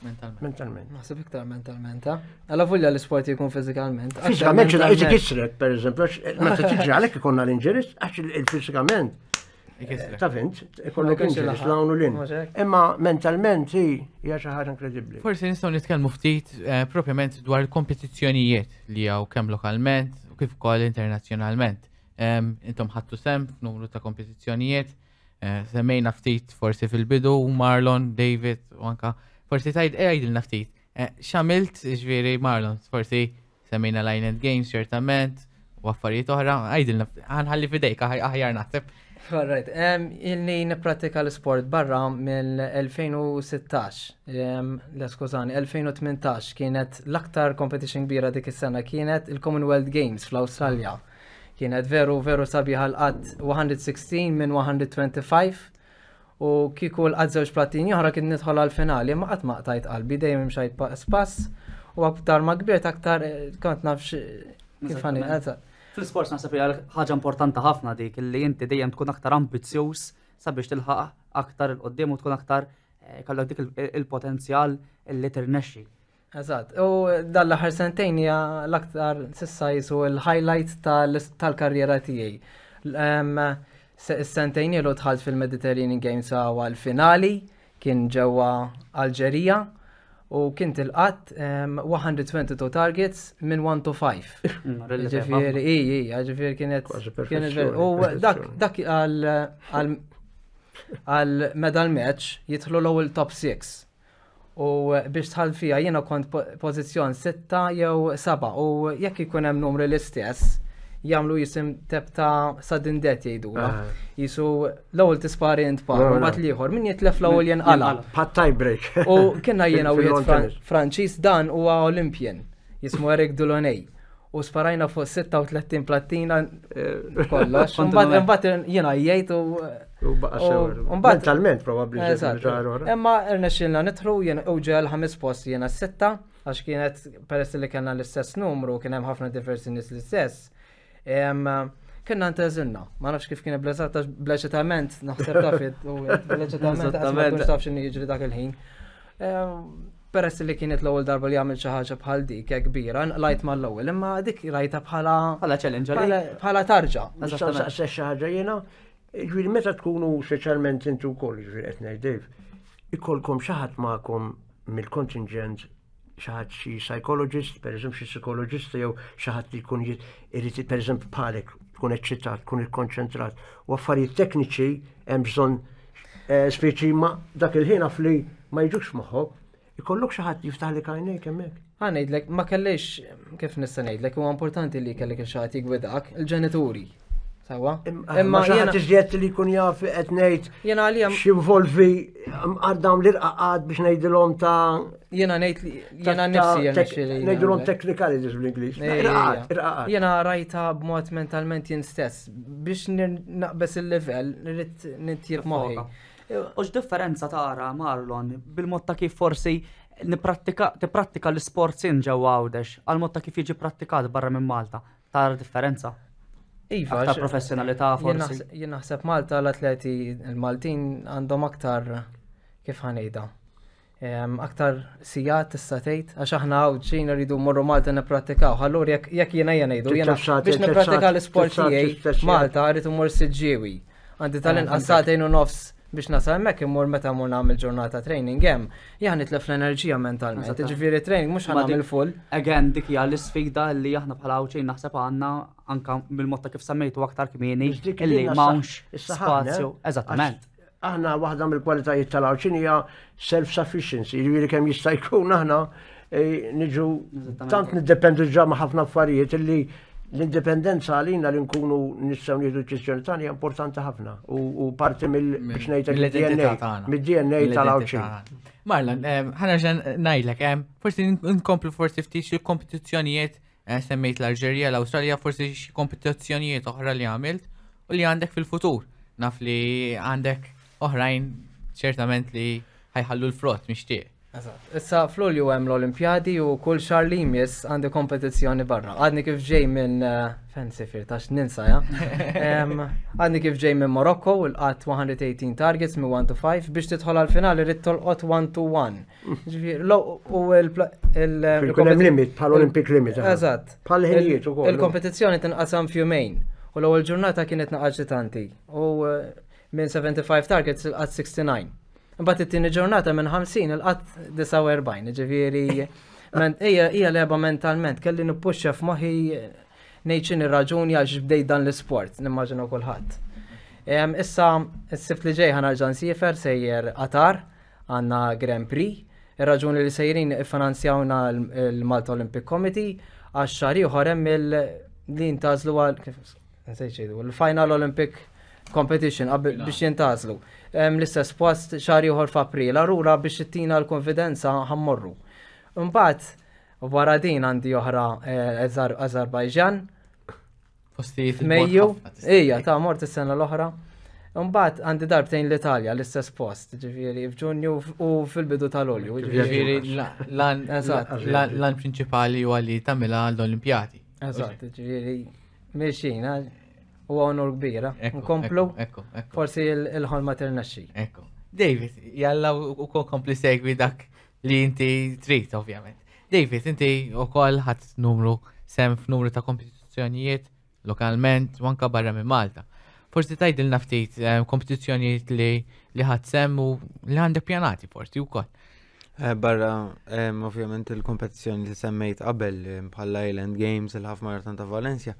Mentalment. Ma Naħseb iktar mentalment, ha? Għalla fulja l-sport jkun fizikament. Fizikament, ċina, jisik jisret, per eżempju, ma t-tġi għalek ikonna l inġeris għax il-fizikament. Eh, ta' fint, ikollok inti nixlawnu l-in. Imma mentalment hi hija xi ħaġa inkredibbli. Forsi nistgħu nitkellmu ftit eh, propjament dwar il-kompetizzjonijiet li hawn kemm lokalment u kif ukoll internazzjonalment. Intom ħadtu sem f'numru ta' kompetizzjonijiet, eh, semmejna ftit forsi fil-bidu Marlon, David u anka forsi tajd għajdilna ftit. Xamilt ġviri Marlon, forsi semmejna Line Games ċertament, u affarijiet oħra, għajdilna, għanħalli fidejka, aħjar naħseb. Alright, illi nipratika l-sport barra mill-2016, l-eskużani, 2018 kienet l-aktar competition kbira dik is-sena kienet il-Commonwealth Games fl-Awstralja. Kienet veru veru sabiħa l-qatt 116 minn 125 u kiku l-qatt zewġ platin joħra kien nidħol għal-finali ma qatt maqtajt qalbi dejjem imxajt pass pass u aktar ma kbirt aktar eh, kont nafx kif għani fil-sports nasa hija ħaġa importanti ħafna dik li inti dejjem tkun aktar ambizjuż sabiex tilħaq aktar il-qoddim u tkun aktar eh, kollok dik il-potenzjal li tirnexxi. Eżatt, u dan l-aħħar sentejn hija l-aktar sissa u l-highlight tal-karriera tiegħi. Sentejn ilu dħalt fil-Mediterranean Games għal finali kien ġewwa Alġerija u kien tilqat 122 targets minn 1 to 5. [laughs] Mm, ġifieri, i, i, ġifieri kienet. U dak dak għal medal match jitħlu l-ewwel top 6. U biex tħall fija jiena kont pożizzjon 6 jew 7 u jekk ikun hemm numru l-istess jamlu jisim tebta sudden death jgħidu. Jisu l-ewwel spari int pa' u bat liħor, min jitlef l jen għala. Pat tie break. U [laughs] jena jiena wieħed Franċiż dan huwa Olimpien, jismu Eric Dulonej. U sparajna fuq 36 platina eh, kollox. [laughs] Mbagħad jiena jgħid u Mentalment probabli. Eh, Imma rnexxilna nitħru jien uġel ħames post jiena s-sitta għax kienet peress li kellna l-istess numru kien hemm ħafna diversi nies l-istess. Kenna nteżilna, ma nafx kif kien blezzat ta' bleċetament, naħseb ta' fit, u bleċetament ta' ma' nafx xini jiġri dak il-ħin. Peress li kienet l-ewwel darba li għamil xi ħaġa bħal dik hekk kbira, lajt mal-ewwel, imma dik rajta bħala bħala challenge bħala tarġa. Xi ħaġa jiena, ġifieri meta tkunu speċjalment intu wkoll ġifieri qed ngħid ikolkom xi ħadd magħkom mill-kontingent xaħat xi psychologist, per eżem xi psychologist, jew xaħat li jkun irid per eżem palek, tkun eċċitat, il ikkonċentrat. U affarijiet tekniċi hemm bżonn eh, speċi ma dak il-ħin li ma jġux moħħok, ikollok xaħat li kajnej hemmhekk. Għanajdlek, ma kellix, kif nista' ngħidlek, huwa importanti li kellek xaħat jgwedak il-ġenituri. Imma jena tiżjed li kun jaf qed ngħid. Jena għalija. Xinvolvi mm, għaddam l irqaqad biex ngħidilhom ta' jena ngħid li jena nifsi jena xiri. Ngħidilhom technicalities bl-Ingliż. Irqaqat, irqaqat. Jena rajta b'mod mentalment jien stess biex naqbess il-level rrit nintir moħi. Ux differenza tara Marlon bil-mod ta' kif forsi t-prattika l-sport sinġa għawdex għal mod ta' kif jiġi prattikat barra minn Malta. Tara differenza? Iva. Ta' professionalità forsi. Jien naħseb Malta l-atleti l maltin għandhom aktar kif ħanejda. Aktar sijat tista' tgħid għax aħna hawn rridu morru Malta nipprattikaw. Allura jekk jiena jiena ngħidu jiena biex nipprattika l-isport tiegħi Malta rrid immur siġġiewi. Għandi tal-inqas ah, u nofs biex nasal mek immur meta mur nagħmel ġurnata training hemm jahni tlef l-enerġija mentalment. Ġifiri training mhux ħanagħmel full. Again dik hija l-isfida li aħna bħala naħseb għandna anka mill-motta kif sammejtu aktar kmieni illi m'hawnx spazju. Eżattament. Aħna waħda mill-kwalitajiet tal-awċin hija self-sufficiency, jiġifieri kemm jista' jkun aħna eh, niġu tant niddependu ġa ħafna affarijiet illi l-indipendenza għalina li nkunu nissaw nieħdu ċessjoni tani importanti ħafna u parti mill-biex ngħidlek dna mill dna tal-awċin. Marlon, ġan najlek, forsi nkomplu forsi ftit xi kompetizzjonijiet eh, semmejt l-Alġerija, l-Awstralja, forsi xi kompetizzjonijiet oħra li għamilt u li għandek fil-futur. Naf li għandek oħrajn ċertament li ħajħallu l-frott mixtieq. Issa fl-ulju hemm l-Olimpjadi u kull xar li jmiss għandi kompetizzjoni barra. Għadni kif ġej minn eh, fensi fir tax ninsa ja. [laughs] Għadni kif ġej minn Marokko u l qat 118 targets minn 1 to 5 biex tidħol għal-finali rrid tolqot 1 to 1. U il eh, limit pal Olympic limit. Eżatt. Bħal ħinijiet ukoll. Il-kompetizzjoni tinqasam fjumejn u l-ewwel ġurnata kienet naqaġitanti u eh, minn 75 targets għad 69. Imbagħad it-tieni ġurnata minn 50 il-qatt 49, ġifieri hija leba mentalment kelli nippuxxa f'moħħi ngħid ir raġuni għax bdej dan l-isport, nimmaġinu kulħadd. Issa s-sift li ġej ġan sifer sejjer qatar għandna Grand Prix, ir-raġuni li sejrin finanzjawna l-Malta Olympic Committee għax xar ieħor hemm li ntażlu għal kif l-Final Olympic competition biex jintazlu. L-istess post xari f'April, rura biex ittina l-konfidenza ħammorru. Mbagħad wara din għandi oħra eh, Azerbajġan. Postijiet. Mejju. Ija, ta' mort is-sena l-oħra. Mbagħad għandi darbtejn l-Italja l-istess post, ġifieri f'Ġunju u fil-bidu tal-Olju. Ġifieri l-lan prinċipali huwa li tagħmilha l-Olimpjati. Eżatt, ġifieri mexxin, U għonur kbira. Nkomplu. Ekku, ekku. Forsi il-ħolma tirnaxxi. Ekku. David, jalla u kompli segwi dak li inti trit, ovvjament. David, inti u koll ħat numru sem f'numru ta' kompetizzjonijiet lokalment u barra minn Malta. Forsi tajdilna ftit eh, kompetizzjonijiet li li ħat sem u li għandek pjanati forsi u koll. Eh, barra, ovvjament il-kompetizzjoni li semmejt qabel bħal Island Games il-ħaf maraton ta' Valencia.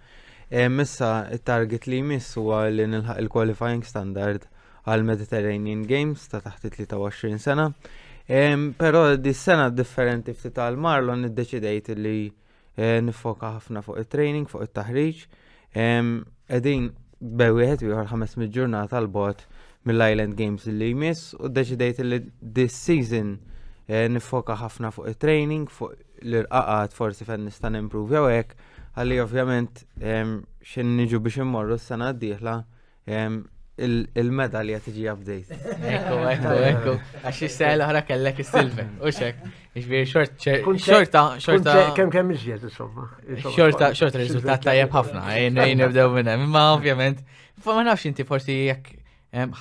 Missa il-target li jmiss huwa li nilħaq il-qualifying standard għal Mediterranean Games ta' taħt 23 sena. Però di sena differenti ftit tal Marlon id-deċidejt li eh, nifoka ħafna fuq it training fuq it taħriġ Edin bewieħed wieħor mill ġurnata l bot mill-Island Games li jmiss u deċidejt li this season eh, nifoka ħafna fuq it training fuq l-irqaqat forsi fejn nista' nimpruvjaw hekk għalli ovvjament xin niġu biex immorru s-sena d-dieħla il-medalja tiġi update. Ekku, ekku, ekku. Għax jissel ħra kellek il-silve. Uxek, iġbir xorta, xorta, xorta. Kem kem iġiet, insomma. Xorta, xorta rizultat tajjeb ħafna, jien nibdew minna. Ma ovvjament, ma nafx inti forsi jekk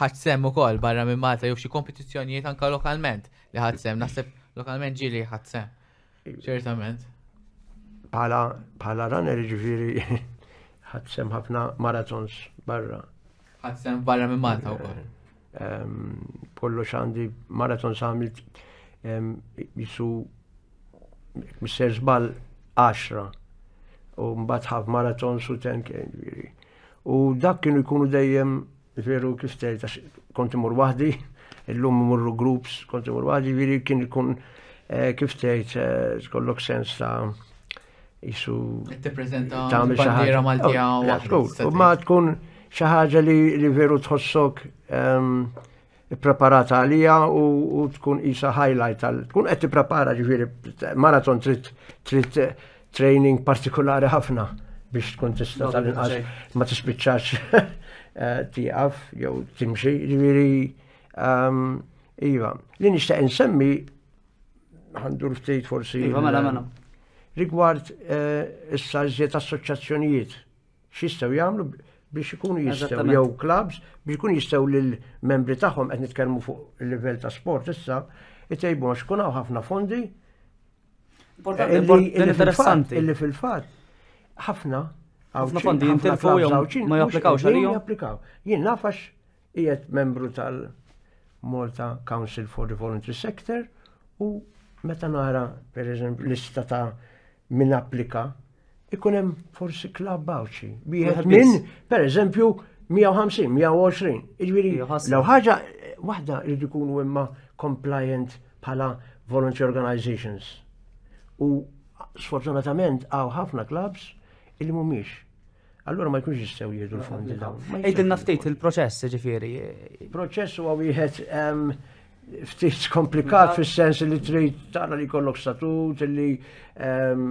ħat sem u kol barra minn Malta jew xi kompetizzjonijiet anka lokalment li ħat sem, naħseb lokalment ġili ħat sem. Ċertament pala, pala runner ġifiri [laughs] ħatsem ħafna marathons barra. ħatsem barra minn Malta u Kollu xandi marathons għamilt jisu misser zbal 10 u mbagħad ħaf marathons u 10 U dak kienu jkunu dejjem veru kif tgħid konti mur waħdi, [laughs] illum murru groups, konti mur waħdi, viri kien ikun eh, kif tgħid eh, kollok sens ta' jisu. Tippreżenta bandiera Maltija oh, oh, ma tkun xaħġa li veru tħossok ehm, preparata għalija u tkun isa highlight għal. Tkun għetti prepara ġifiri maraton tritt eh, training partikolari ħafna biex tkun tista' tal-inqas ma tispiċċax [laughs] eh, tiqaf jew timxi ġifiri. Ehm, iva. Li nixtaq insemmi għandur ftejt forsi. Iva mela mela. Rigward il-sarżiet eh, assoċjazzjonijiet, xistaw jagħmlu biex ikunu jistaw, jew klabs biex ikunu jistgħu lill-membri tagħhom qed nitkellmu fuq il-livell ta' sport issa, itejbu għax kunaw ħafna fondi. Importanti, eh, Illi fil-fatt ħafna ħafna fondi jintilfu jew ma japplikawx għalihom. Japplikaw. Jien nafax qiegħed membru tal- Malta Council for the Voluntary Sector u meta nara per eżempju lista ta' min applika, ikun hemm forsi klab bawċi. Wieħed minn, per eżempju, 150, 120. Iġviri, law ħaġa eh, waħda irid ikunu imma compliant pala volunteer organizations. U sfortunatament għaw ħafna klabs il mumiex. Allora ma jkunx jistgħu jiedu l-fondi dawn. Ejdin naftit il-proċess ġifieri. Proċess huwa wieħed ehm, ftit komplikat fis sens li trid tara li jkollok statut, li ehm,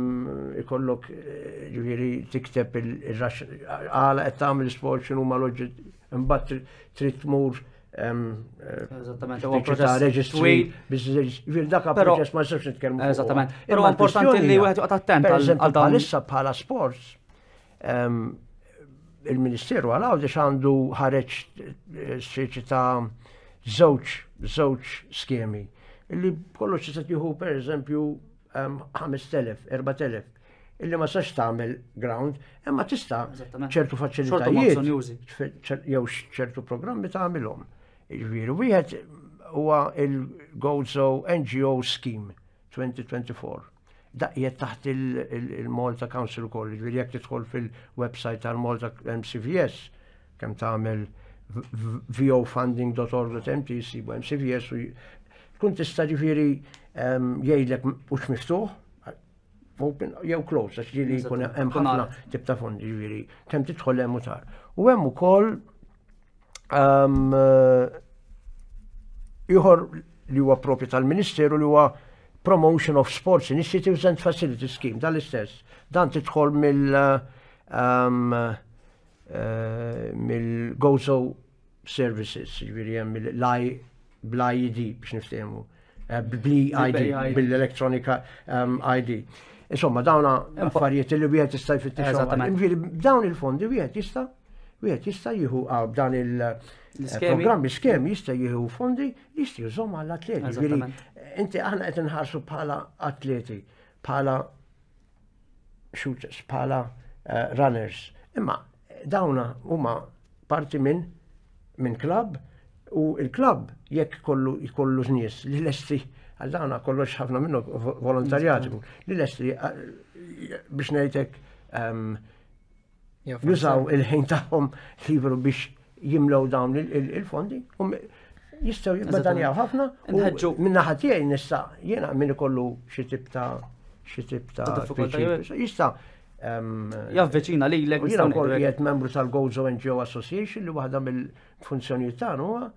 jkollok eh, ġifieri tikteb il-għala qed tagħmel sport x'inhu ma loġġi imbagħad trid tmur ehm, eh, Eżattament, huwa proċess twil. Ġifieri dak proċess ma Eżattament. importanti li attent għal dan. bħala sports ehm, il-Ministeru għalaw għandu ħareġ eh, xi ta' żewġ żewġ skemi illi kollox se tieħu pereżempju 5000, 4000 illi ma sax tagħmel ground, imma tista' ċertu faċilitajiet jew ċertu programmi tagħmilhom. Jiġifieri wieħed huwa il-Gozo NGO Scheme 2024 daqqiet taħt il-Malta Council College, jiġifieri jekk tidħol fil-website tal-Malta MCVS, kemm tagħmel ta vofunding.org temti jisibu MCVS u tkun tista' ġifiri jgħidlek ux miftuħ open jew close għax ġili jkun hemm ħafna tip ta' fondi ġifieri kemm tidħol hemm utar. U hemm ukoll ieħor li huwa propju tal-Ministeru li huwa Promotion of Sports Initiatives and Facilities Scheme, dal-istess. Dan tidħol mill- mill gozo Services, ġviri jem mill-ID biex niftemu, eh, bl-ID, bil elektronika um, ID. Insomma, dawna affarijiet li wieħed jista' jfittex. Dawn il-fondi wieħed jista' wieħed jista' jieħu ah, dan il-programm eh, skemi jista' jieħu fondi li jista' jużhom għall atleti. Ġifieri, inti aħna qed inħarsu bħala atleti, bħala shooters, bħala eh, runners. Imma dawna huma parti minn minn klab u il-klab jekk kollu jkollu nies li lesti għal dawna kollox ħafna minnu volontarjati, li lesti biex ngħidlek ehm, jużaw il-ħin tagħhom libru biex jimlew dawn il-fondi jistgħu jibbadanjaw ħafna. u Minna ħatijaj nista, jiena minn ikollu xi tip ta' xi tip ta' jista Javveċina li l-ek. Jina kol jiet membru tal-Gozo NGO Association li waħda mill-funzjonijiet tagħna huwa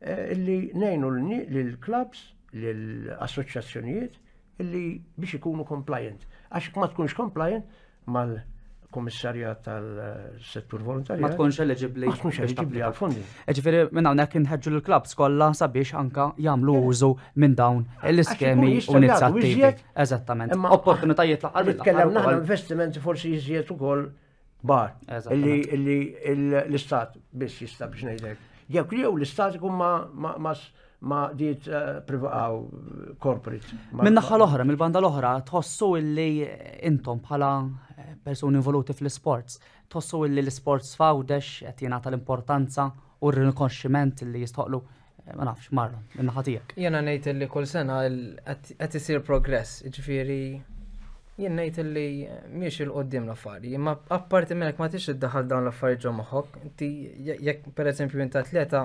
eh, illi nejnu l klubs l-assoċjazzjonijiet illi biex ikunu compliant. Għax ma tkunx compliant mal- kummissarjat tal-settur volontarju. Ma eh? tkunx eligibli. Ma tkunx eligibli għal-fondi. Eġifiri, minna unnek nħedġu l-klabs kolla sabiex anka jamlu użu minn dawn l-iskemi u inizjattivi. Eżattament. Opportunitajiet laqqa. Nitkellem naħna investimenti forsi jizjiet u koll bar. Illi l-istat biex jista biex nejdek. Jek li l-istat ikun ma' ma diet eh, privaw corporate. min naħa l-oħra, mill banda l-oħra, tħossu illi intom bħala eh, persuni involuti fl-sports, tħossu illi l-sports fawdex qed jingħata l-importanza u r rikonximent li jistoqlu eh, ma nafx marra, minn naħa tiegħek. Jiena ngħid li kull sena qed isir progress, ġifieri jien ngħid li miex il qoddim l-affari, imma apparti minnek ma tix iddaħħal dawn l-affarijiet ġo moħħok, inti jekk pereżempju inti atleta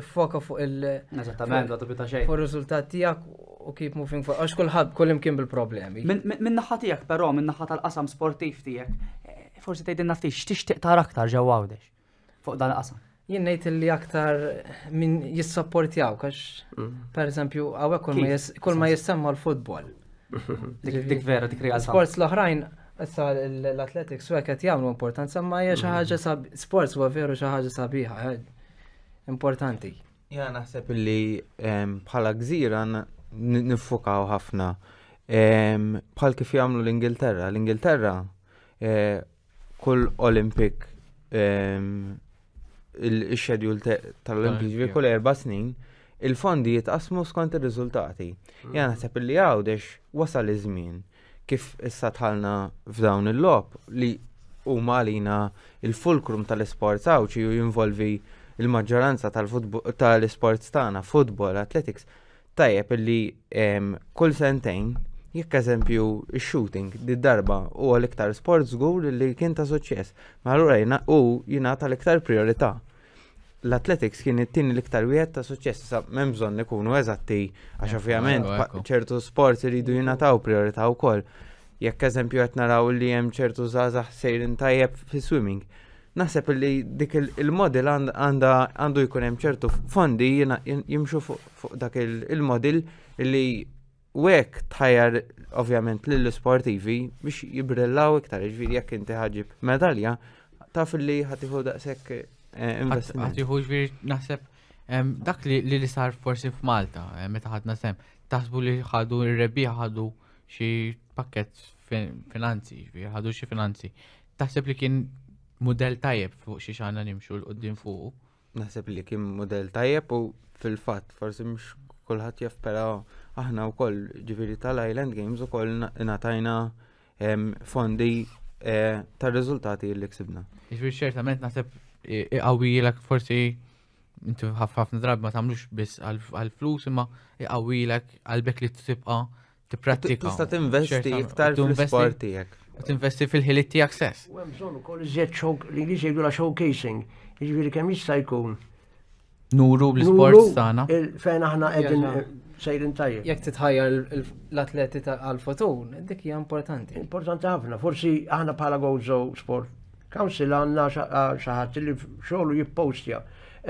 iffoka fuq il- Eżattament, għadu bita xejn. Fuq riżultat tiegħek u keep moving forward. Għax kulħadd kull imkien bil-problemi. Min naħa tiegħek però, min naħa tal-qasam sportiv tiegħek, eh, forsi tgħidilna ftit x'tixtieq tara aktar ġewwa għawdex fuq dan qasam. Jien ngħid li aktar min jissapportjawk għax mm. pereżempju hawnhekk kull ma jissemma l-futbol. [laughs] Dik vera, dik realtà. Sports l-oħrajn Issa l-athletics u għeket jgħamlu importanza, ma hija xi mm. ħaġa sports huwa veru xi ħaġa sabiħa. Eh importanti. Ja, naħseb li bħala gżira nifukaw ħafna. Bħal kif jagħmlu l-Ingilterra. L-Ingilterra e, kull Olympic il-xedjul tal-Olympics ġvi kull erba snin il-fondi jitqasmu skont ir-riżultati. Mm. Ja, naħseb li għawdex wasal iż-żmien kif issa tħalna f'dawn il-lob li huma għalina il-fulkrum tal-isport għawċi u jinvolvi il-maġġoranza tal-sports tagħna, futbol, athletics, tajjeb li kull sentejn jekk eżempju shooting di darba u l-iktar sports goal li kien ta' suċċess, ma allura u jingħata l-iktar priorità. L-athletics kien it-tieni l-iktar wieħed ta' suċċess, sa m'hemm bżonn ikunu eżatti għax ovvjament ċertu sports iridu jingħataw priorità wkoll. Jekk eżempju qed naraw li hemm ċertu żgħażagħ sejrin tajjeb fi swimming naħseb li dik il-model għandu jkun hemm ċertu fondi jimxu fuq dak il-model li wek tħajjar ovvjament lill sportivi biex jibrillaw iktar ġviri jekk inti ħaġib medalja taf li ħatiħu daqshekk eh, investiment. Ħatiħu ġviri naħseb dak li li sar forsi f'Malta meta ħadna sem taħsbu li ħadu ir-rebbieħ ħadu xi pakket finanzi, ħadu xi finanzi. Taħseb li kien model tajjeb fuq xi xana nimxu l qudiem fuq. Naħseb li kien model tajjeb u fil-fatt forsi mhux kulħadd jaf però aħna wkoll ġifieri tal-Island Games ukoll ngħatajna fondi e, tar-riżultati li ksibna. Ġifieri ċertament naħseb iqawwilek forsi intu ħafna drabi ma tagħmlux biss għal-flus imma iqawwilek għalbek li tibqa' tipprattika. Tista' tinvesti iktar fl-sport tiegħek investi fil-ħiliet tiegħek stess. U hemm kol ukoll iżjed l-Ingliż la showcasing, iġviri kem jista' jkun. Nuru bl-isports tagħna. Fejn aħna għedin sejrin tajjeb. Jekk titħajjar l-atleti għal fotun dik hija importanti. Importanti għafna, forsi aħna pala għawżo Sport Council għandna xi ħadd li xoħlu jippostja.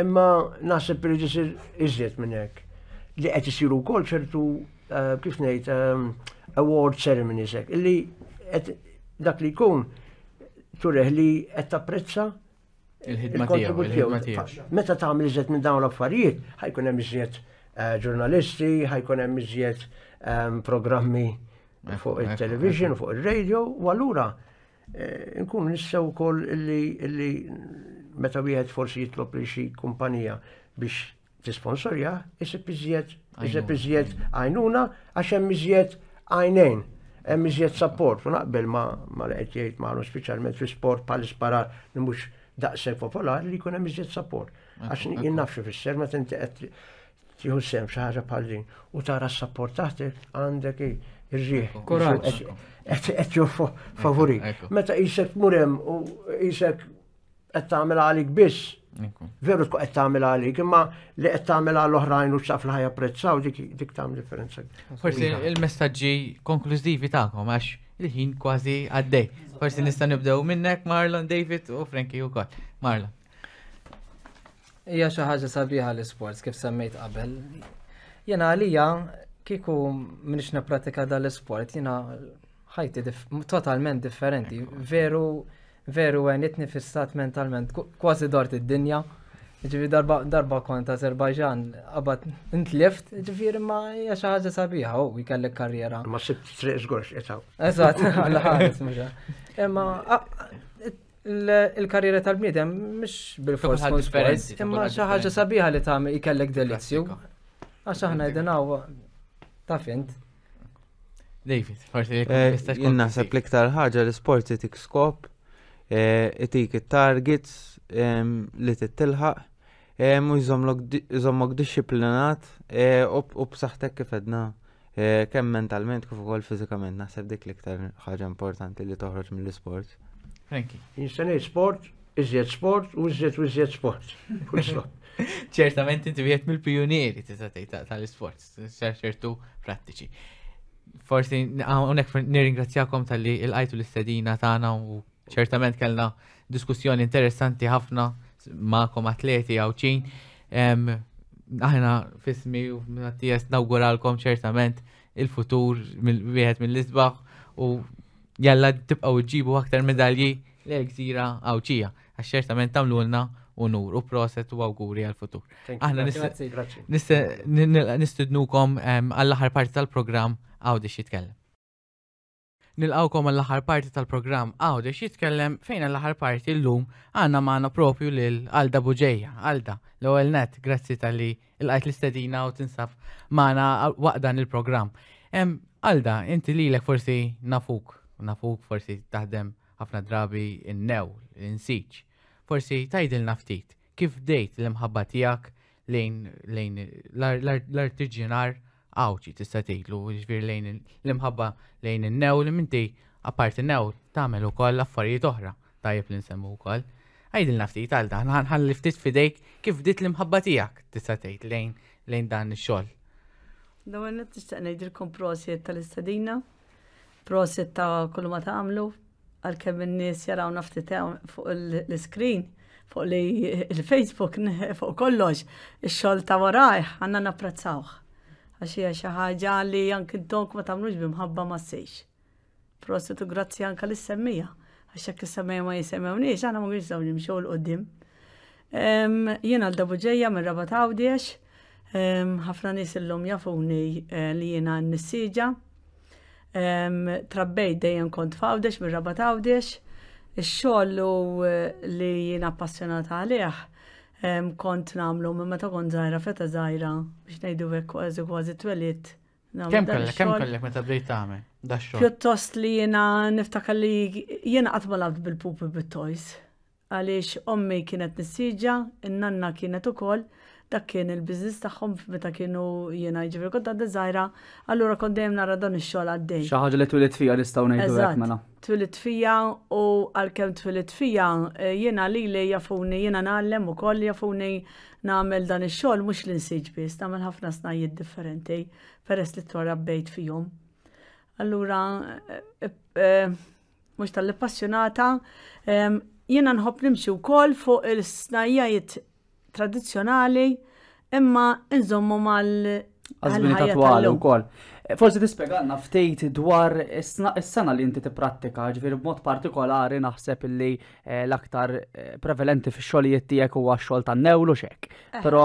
Imma nasib li ġisir iżjed minnek. Li għet jisiru kol ċertu eh, kif nejt, ehm, award ceremonies illi dak li jkun tureħ li qed tapprezza il-ħidma Meta tagħmel iżjed minn dawn l-affarijiet, ħajkun hemm iżjed eh, ġurnalisti, ħajkun hemm iżjed ehm, programmi fuq il-television, fuq il-radio, u allura eh, nkun nissew ukoll illi meta wieħed forsi jitlob li xi kumpanija biex tisponsorja, isib iżjed, isib iżjed għajnuna għax hemm iżjed għajnejn hemm iżjed support u naqbel ma ma qed jgħid magħhom speċjalment fi sport bħal isparar li mhux daqshekk popolari li jkun hemm iżjed support. Għax jinnafxu fisser meta inti qed tieħu sem xi ħaġa bħal din u tara s-support taħtek għandek irrieħ. Kuraġġ. Qed joffo favori. Meta isek murem u isek qed tagħmel għalik biss Veru tkun qed tagħmel għalik, imma li qed tagħmel għal oħrajn u xaf l-ħajja prezzaw dik dik tagħmel differenza. Forsi il-messaġġi konklużivi tagħkom għax il-ħin kważi għaddej. Forsi nista' nibdew minnek Marlon David u Frankie wkoll. Marlon. Hija xi ħaġa sabiħa l-isports kif semmejt qabel. Jena għalija kieku minix nippratika dal-isport, jena ħajti totalment differenti. Veru veru għenitni fissat mentalment, kważi dort id-dinja. Ġivi darba, darba kont Azerbajġan, għabat intlift, ġivi ma jaxa ħagġa sabiħa, u jkallek karriera. Ma sibt triq zgorx, jitaw. Eżat, [laughs] għal-ħares, muġa. Imma il-karriera tal-bniedem mish bil-fors differenti. Imma xaħġa sabiħa li ta' jkellek delizzju. Għax aħna id-denaw ta' fint. David, forse jek. Eh, Inna, sepp liktar ħagġa l-sporti tik skop Eh, itik il targets li t-tilħa u jżommok disciplinat eh, u b'saħħtek kif edna eh, kemm mentalment kif ukoll fizikament naħseb dik l-iktar ħaġa importanti li toħroġ mill-isport. you. Instanej sport, iżjed sport u iżjed u iżjed sport. [laughs] Ċertament inti wieħed mill-pionieri tal sport ċertu prattiċi. Forsi nir nirringrazzjakom tal-li l-qajtu l-istedina tagħna u ċertament kellna diskussjoni interessanti ħafna ma'kom atleti għaw ċin. Aħna fismi u Mattias nawguralkom ċertament il-futur wieħed mill-isbaħ u jalla tibqaw ġibu aktar medalji l-gżira għaw ċija. Għax ċertament tamlulna unur u proset u awguri għal-futur. Aħna nistednukom għall-aħħar parti tal-programm għaw diċ jitkellem nilqawkom għall aħħar parti tal-programm għawde jitkellem fejn għall aħħar parti l-lum għanna maħna propju l-Alda Buġeja. Alda, l ewwel net, grazzi tal-li l-għajt l-istedina u tinsab maħna waqdan il-programm. Alda, inti li l forsi nafuk, nafuk forsi taħdem ħafna drabi in-new, in-siċ. Forsi tajdil naftit, kif dejt l-imħabba tijak lejn l-artiġinar għawċi tista' tgħidlu ġifier lejn l-imħabba lejn in-newl minti apparti n-newl tagħmel ukoll affarijiet oħra tajjeb li nsemmu wkoll. Għajdilna nafti tal dan, ħalli ftit fidejk kif bdiet l-imħabba tiegħek tista' tgħid lejn lejn dan ix-xogħol. Dawn qed tixtaq ngħidilkom proset tal-istadina, prosiet ta' kull ma tagħmlu, għalkemm in-nies jaraw ftit fuq l-iskrin fuq li il-Facebook, [laughs] fuq kollox, ix-xogħol ta' warajh għandna napprezzawh għax hija xi ħaġa li anke donk ma tagħmlux bimħabba ma ssejx. Prosit u grazzi anke li semmija għax hekk is-semmija ma jisemmewniex aħna ma kienx dawn nimxew l qoddim. Jiena l-dabu ġejja minn Rabat Għawdiex, ħafna nies illum jafuni li jiena n-nissiġa. trabbej dejjem kont f'Għawdex minn Rabat Għawdex. Ix-xogħol li jiena appassjonata għalih kont namlu, ma meta kont zaħira, feta zaħira, biex najdu vek kważi kważi twelit. Kem kellek, kem kellek meta bdejt tagħmel? Daxxu. Pjuttost li jena niftakalli li jena qatt ma bil-pupi bit tojs Għaliex ommi kienet nissiġa, nanna kienet ukoll. koll dak kien il-biznis tagħhom meta kienu jiena jiġifieri kont għandi żgħira, allura kont dejjem nara dan ix-xogħol għaddej. Xi ħaġa li twilit fija nistgħu ngħidu hekk mela. Twilit fija u għalkemm twilit fija eh, jiena lili jafuni jiena nagħlem ukoll jafuni nagħmel dan ix-xogħol mhux li nsiġ biss, nagħmel ħafna snajjiet differenti peress li twarrabbejt fihom. Allura eh, eh, mhux tal passjonata jiena nħobb nimxi wkoll fuq il-snajjajiet tradizzjonali imma nżommu mal Għazbini twali u kol. Forse tispegħanna ftit dwar is-sena li inti tipprattika, b b'mod partikolari naħseb li eh, l-aktar eh, prevalenti fix xogħlijiet tiegħek huwa għax xogħol tan-newl xek. Eh, Pero.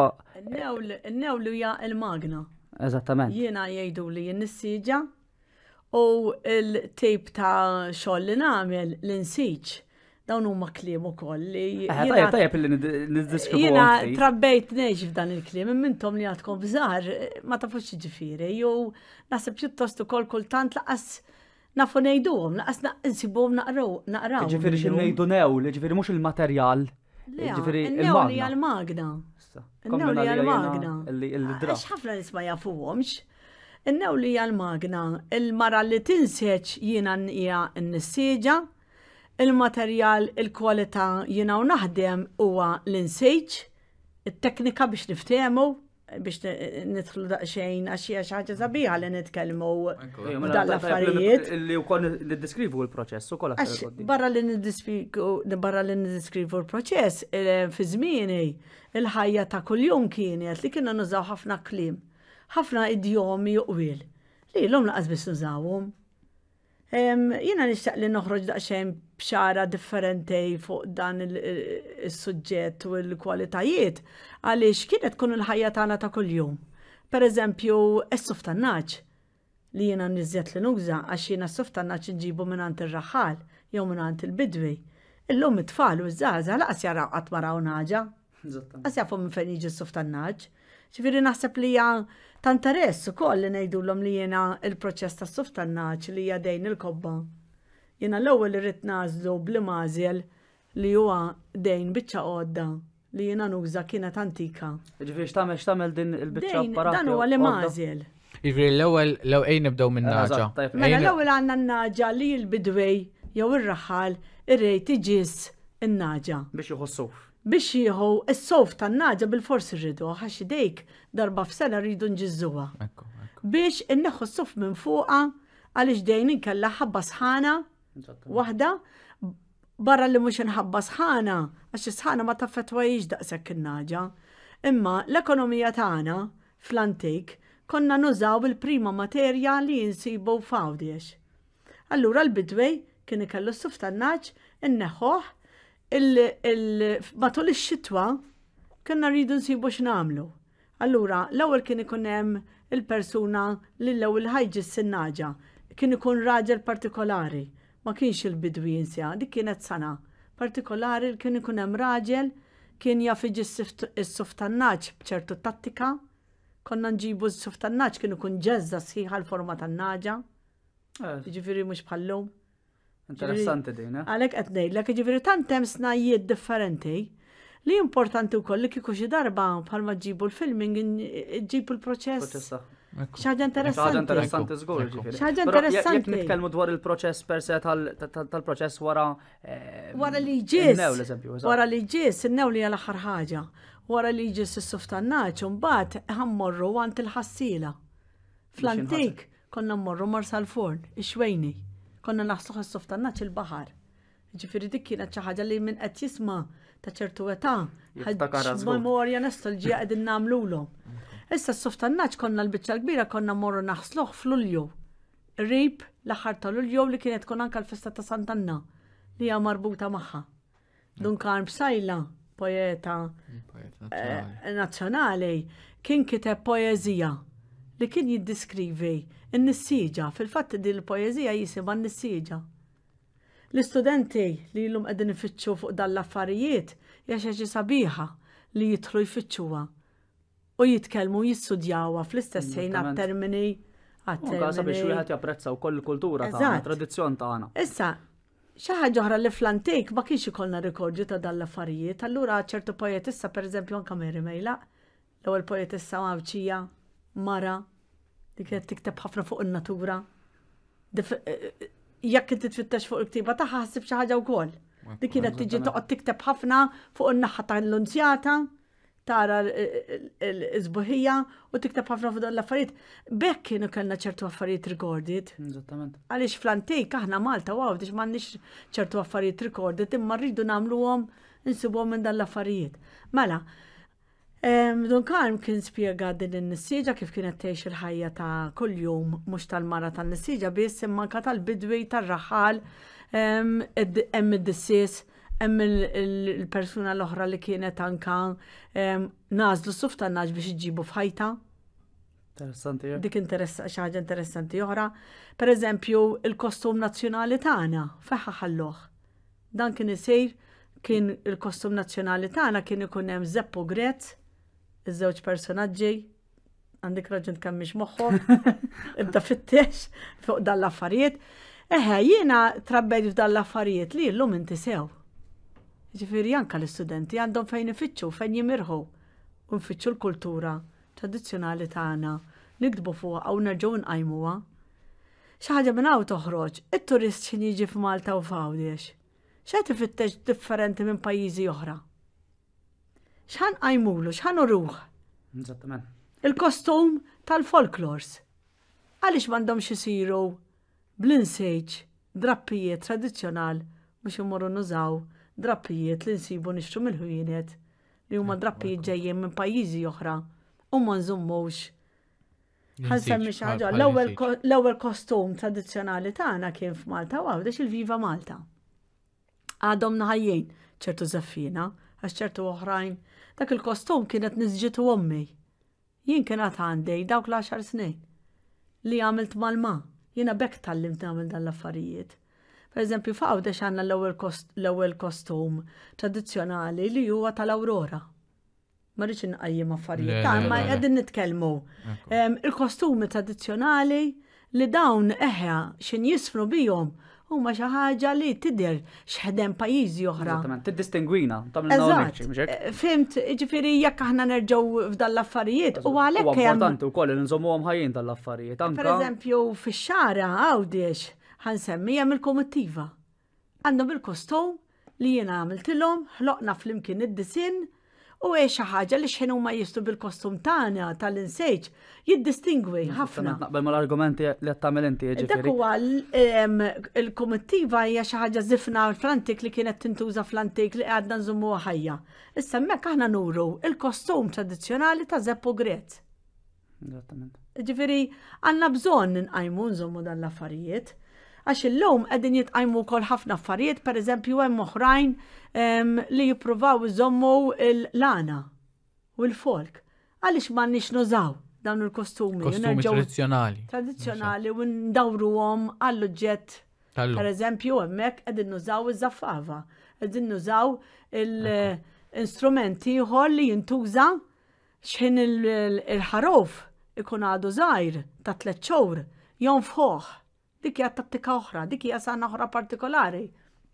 Newlu ja il magna Eżattament. Jiena jgħidu li n u l-tip ta' xogħol li nagħmel l-insiġ dawn huma kliem ukoll li. Eh, tajjeb tajjeb pilli niddiskrivu. Jiena trabbejt ngħix f'dan il-kliem minnhom li għadkom bżar ma tafux ġifieri jew naħseb pjuttost ukoll kultant laqas nafu ngħiduhom, laqas insibhom naqraw naqraw. Ġifieri xi ngħidu new, ġifieri mhux il-materjal. Ġifieri il-magna. Il-magna. Il-magna. Il-magna. Il-magna. ħafna ma jafuhomx. Innew li għal-magna, il-mara li tinseċ jiena nqija n-nissieġa, il-materjal, il-kwalità jina u naħdem huwa l-insejġ, il-teknika biex niftemu, biex nidħlu daqxejn xi ħaġa sabiħa li nitkellmu dal-affarijiet. Li wkoll niddiskrivu l-proċess ukoll. koll Barra li niddiskrivu l-proċess, fi zmini il-ħajja ta' kuljum kienet li kiena nużaw ħafna klim, ħafna idjomi u qbil. Li l-lum laqas bis nużawum. Jina nishtaq li noħroġ daqxejn bxara differenti fuq dan il sujġet u l-kwalitajiet, għaliex kienet kun il-ħajja tagħna ta' kuljum. Per eżempju, essuf tannaċ li jiena nizjet li nugża għax jiena essuf tannaċ nġibu minnant ir-raħal jew minnant il-bidwi. Illum it-tfal u żgħażagħ laqas jaraw qatt maraw naġa. Qas jafu minn fejn jiġi essuf tannaċ. ċifiri naħseb li hija ta' interess ukoll li ngħidulhom li jena il-proċess tas-suf tannaċ li hija il-kobba. Jena l-ewwel irrid nażlu bl mażel li huwa dejn biċċa għodda li jena nuża kienet antika. Ġifieri x'tagħmel x'tagħmel din il-biċċa apparat. Dan huwa li mażel. Ġifieri l-ewwel lew ejn nibdew minn mela, naġa. Mela l-ewwel għandna n-naġa li l-bidwej jew ir-raħal irrejt iġis in-naġa. Biex jħossuf biex jieħu s-sof tan-naġa bil-forsi rridu, għax dejk darba f'sena rridu nġizzuha. Biex inneħu s-sof minn fuqa għaliex dejn inkella ħabba sħana waħda barra li mhux inħabba sħana, għax sħana ma iġ daqshekk in-naġa. Imma l-ekonomija tagħna fl-antik konna nużaw il-prima materja li jinsibu f'għawdiex. Allura l-bidwej kien ikellu s-suf tan-naġ il, matul ix-xitwa kena rridu nsibu x'namlu. Allura, l-ewwel kien ikun hemm il-persuna li l-ewwel ħajġi s-sinnaġa, kien ikun raġel partikolari ma kienx il bidwin jinsja, dik kienet sana. Partikolari kien ikun hemm raġel kien jaf iġi s-suftannaċ bċertu tattika, konna nġibu s-suftannaċ kien ikun ġezza sħiħa l-forma tan eh. Ġifiri mux bħallum. Interessanti din, eh? Għalek għetnej, l-ek ġifiri tantem snajiet differenti li importanti u koll li kikuxi xi darba bħalma ġibu l-filming ġibu l-proċess ċaġa interessanti. ċaġa interessanti zgur. ċaġa interessanti. Nitkellmu dwar il-proċess per se tal-proċess wara. Eh, wara li ġis. Wara li ġis, innew li għal-axar ħaġa. Wara li ġis s-suftannaċ, un-bat ħammorru għant il-ħassila. Fl-antik, konna mmorru marsa l-forn, ixwejni. Konna naħsuħ s-suftannaċ il-bahar. Ġifiri dik kienet xi li minn qed jisma' ta' ċertu età. Memorja nostalġija qegħdin nagħmlulhom. Mm. Issa s-sof konna l-bicċa kbira konna morru naħsluħ fl-ulju. Rib l-axar tal-ulju li kienet kon anka l-festa ta' Santanna li hija marbuta maħħa. Dunkan b'sajla, poeta eh, nazzjonali, kien kiteb poezija li kien jiddiskrivi n-nissiġa, fil-fatt di l-poezija jisima n-nissiġa. L-istudenti li l-lum għedin ifittxu fuq dal-affarijiet, jaxħeġi sabiħa li jitħlu jfittxuwa u jitkellmu jistudjawha fl-istess ħin għat-termini għat-termini. Għasa biex wieħed japprezzaw koll kultura tagħna, tradizzjon tagħna. Issa, xi ħaġa oħra li fl-antik ma kienx ikollna rikordju ta' dan l-affarijiet, allura ċertu poetissa eżempju, anke Mary Mejla, l-ewwel poetissa mawċija, mara, dik kienet tikteb ħafna fuq in-natura. Eh, eh, jekk inti tfittex fuq il-ktiba taħħa ħassib xi ħaġa wkoll. Dik kienet tiġi toqgħod tikteb ħafna fuq in-naħa tal-lunzjata tara l-izbuħija u tiktab ħafna fuq l-affarijiet. Bekk kienu kellna ċertu affarijiet rikordit. Eżattament. Għaliex fl-antik aħna Malta għaw, biex m'għandniex ċertu affarijiet rikordit, imma rridu nagħmluhom insibhom minn dan l-affarijiet. Mela, Don Karm kien spiega din n-nissieġa kif kienet teħx il-ħajja ta' kull-jum, mux tal-mara tal nissija nissieġa biss imma tal-bidwi tal-raħal, id-dissis, hemm il-persuna l-oħra li kienet anka nażlu sufta naġ biex iġibu fħajta. Interessanti. Eh? Dik xi ħaġa interessanti oħra. Per eżempju, il-kostum nazzjonali tagħna feħħa ħalloh. Dan kien isir kien il-kostum nazzjonali tagħna kien ikun hemm Zeppo Grezz, iż-żewġ personaġġi, għandik raġun tkammix moħħok, [laughs] ibda fittex fuq dan l-affarijiet. Eħe, jiena trabbejt f'dan l-affarijiet li l-lum inti sew. Ġifiri anka l-istudenti għandhom fejn ifittxu, fejn jimirħu. U nfittxu l-kultura tradizjonali tagħna, nikdbu fuqha għaw nerġgħu nqajmuha. Xaħġa minn hawn toħroġ, it-turist x'in jiġi f'Malta u f'Għawdex. X'għed tifittex differenti minn pajjiżi oħra. X'ħan qajmulu, x'ħan uruh. Il-kostum tal-folklors. Għaliex m'għandhomx isiru bl drappijiet tradizzjonal biex imorru nużaw drappijiet li nsibu nixtu mill-ħwienet li huma eh, drappijiet ġejjin minn pajjiżi oħra u ma nżummux. Ħansem miex ħaġa, l-ewwel kostum tradizzjonali tagħna kien f'Malta u għawdex il-Viva Malta. Għadhom naħajjin ċertu zaffina, għax ċertu oħrajn, dak il-kostum kienet nisġitu ommi. Jien kien għat għandej dawk l-10 snin li għamilt mal-ma, jiena bekk tal-lim għamil dal-affarijiet. Per eżempju, f'għawda għanna l-ewwel kostum tradizzjonali li huwa tal-Aurora. Ma rridx inqajjem affarijiet, ma qegħdin nitkellmu. Il-kostumi tradizzjonali li dawn eħja xin jisfru bijom huma xi ħaġa li tidher x'ħedem pajjiżi oħra. Tiddistingwina, tagħmilna eh, Fimt, ġifieri jekk aħna nerġgħu f'dan l-affarijiet u għalhekk hemm. Importanti wkoll li nżommuhom ħajjin għamħajin l-affarijiet. Per eżempju fix-xara għawdiex ħansemmija mill komittiva Għandhom il-kostum li jiena għamiltilhom, ħloqna flimkien id-disin u eċa xi ħaġa li xħenu huma jistu bil-kostum tagħna tal-insejġ jiddistingwi ħafna. Naqbel mal-argumenti li għattamil tagħmel inti Dak jiġifieri. huwa il komittiva hija xi ħaġa żifna fl-antik li kienet tintuża fl-antik li għadna nżummu ħajja. Issa hemmhekk aħna nuru il-kostum tradizzjonali ta' Zeppo Grezz. Ġifiri, għanna bżon ninqajmu zommu dan l-affarijiet għax illum qegħdin jitqajmu wkoll ħafna affarijiet, pereżempju hemm oħrajn li jippruvaw iżommu l-lana u l-folk. Għaliex m'għandniex nużaw dawn il-kostumi. Kostumi tradizzjonali. Tradizjonali u ndawruhom għall Per Pereżempju hemmhekk qegħdin nużaw iż-żaffava, qegħdin nużaw l-instrumenti ieħor li jintuża xħin il-ħarof ikun għadu żgħir ta' tliet jom jonfħoħ dik hija tattika oħra, dik hija sana oħra partikolari.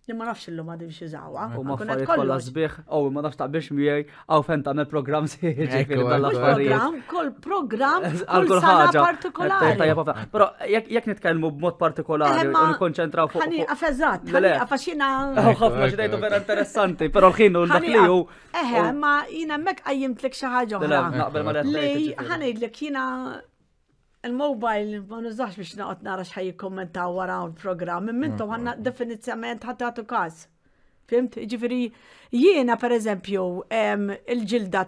Li ma nafx illum għadi biex jużawa. U ma fqarit kollha sbieħ, aw ma nafx ta' biex miegħi, aw fejn tagħmel programm [laughs] ġifieri dal-affarijiet. Kol programm, eh, kol sana partikolari. Eh, però jekk nitkellmu b'mod partikolari eh, u nikkonċentraw fuq. Ħani affeżat, ah, ħani affaxxina. Ah, ħafna xi vera interessanti, però l-ħin u dak li hu. Eħe, ma jiena hemmhekk qajjimtlek xi ħaġa oħra. Li ħanejdlek jiena il-mobile ma nużax biex naqot nara xħaj għara wara l-programm, mintom mm, għanna mm, mm. definizjament ħattatu kas. Fimt? Ġifiri, jiena per eżempju il-ġilda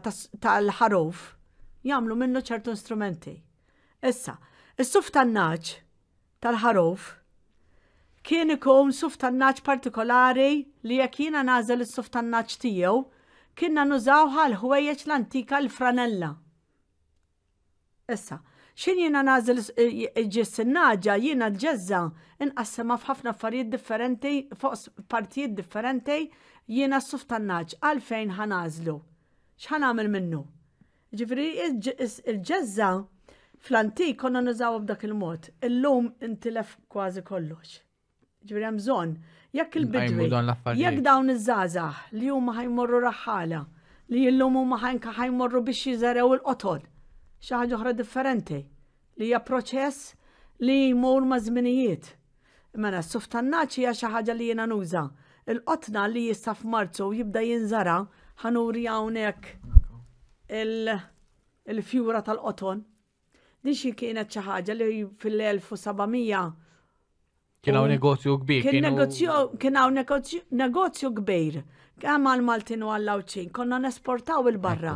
tal-ħaruf jamlu minnu ċertu strumenti. Issa, il-suf tal naċ tal-ħaruf kien ikom suf tal naċ partikolari li jekk jiena nażel is-suf tal naċ tiegħu kienna nużawha l-ħwejjeġ l-antika l-franella. Issa, xin jena nazil ġissinnaġa, jena ġezza, inqassama f'ħafna affarijiet differenti, fuq partijiet differenti, jena s-suftannaġ, għalfejn nazlu, Xħan għamil minnu? Ġifri, il-ġezza fl-antik konna nużaw b'dak il-mod, illum intilef kważi kollox. Ġifri, għamżon, jekk il-bidwi, jekk dawn iż żaza li huma ħajmorru raħħala, li l-lum huma ħajmorru biex jiżarew il-qotod xaħġa oħra differenti li hija proċess li jmur ma' żminijiet. Mela s suftannaċi hija xi ħaġa li jiena nuża. Il-qotna li jista' f'Marzu jibda jinżara ħanuri hawnhekk il-fjura tal-qoton. Din xi kienet xi ħaġa li fil-1700 Kien hawn negozju kbir. Kien negozju kien hawn negozju kbir. Kemm għal Maltin u għall Konna nesportaw il-barra.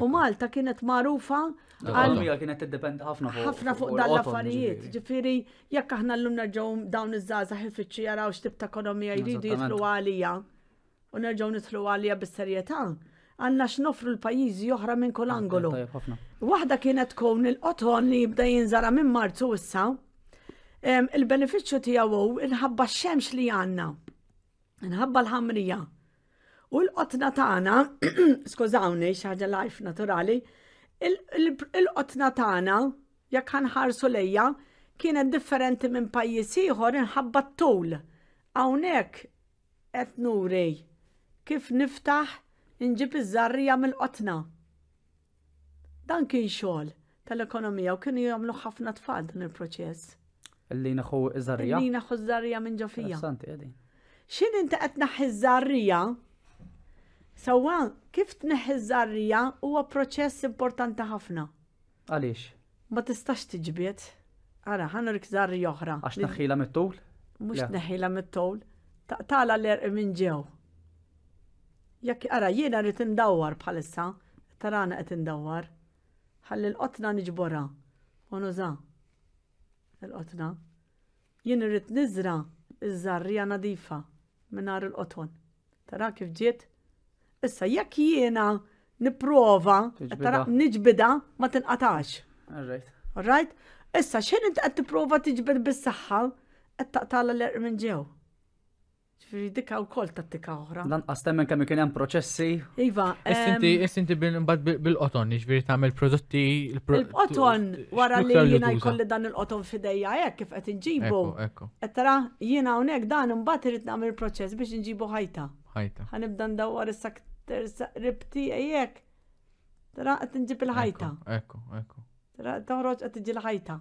U Malta kienet magħrufa Għalmija kienet t-depend ħafna fuq. ħafna fuq dal-affarijiet. Ġifiri, jekk aħna l-lum nerġaw dawn iż-żaza ħifiċi jaraw x'tib ta' ekonomija jridu jitlu għalija. U nerġaw nitlu għalija bis-serjetà. Għanna x'nofru l-pajjiżi oħra minn kull ah, angolu. Waħda kienet tkun il-qoton li jibda jinżara minn Marzu issa. Il-benefiċċju tiegħu inħabba x-xemx li għandna. Inħabba l-ħamrija. U l-qotna tagħna, [clears throat] skużawni xi ħaġa life naturali, il-qotna tagħna jekk ħanħarsu lejja kienet differenti minn pajjiż ieħor inħabba t-tul. Hawnhekk qed nuri kif niftaħ inġib iż-żarrija mill-qotna. Dan kien xogħol tal-ekonomija u kienu jagħmlu ħafna tfal din il-proċess. Illi naħu iż-żarrija. Illi naħu iż-żarrija minn ġofija. X'in inti qed naħi iż-żarrija? Sawa, kif tneħħi żarrija huwa proċess importanti ħafna. Għaliex? Ma tistax tiġbiet. Ara, ħanurk żarrija oħra. Għax naħħila mit-tul? Mux neħħila mit-tul. Tala l-erq minn ġew. Jekk ara, jiena rrid ndawar bħalissa, tarana qed ndawar. Ħalli l-qotna niġbora. Unuża. L-qotna. Jien rrit niżra iż-żarrija nadifa minn nar il-qoton. Tara kif ġiet? Issa jekk jiena nipprova niġbida ma tinqatax. Alright. Issa xejn inti qed tipprova tiġbed bis-saħħa qed taqtala l-erq minn ġew. Ġifieri dikka wkoll tattika oħra. Lanqas temmen kemm kien hemm proċessi. Iva. Issinti issinti mbagħad bil-qoton, jiġifieri tagħmel prodotti Il-qoton wara li jiena jkolli dan il-qoton f'idejja hekk kif qed inġibu. Qed tara jiena hawnhekk dan imbagħad irid nagħmel proċess biex inġibu ħajta ħajta. Ħanibda ndawar is-sakter ribti ejjek. Tara qed nġib il-ħajta. Ekku, ekku. Tara toħroġ qed tiġi l-ħajta.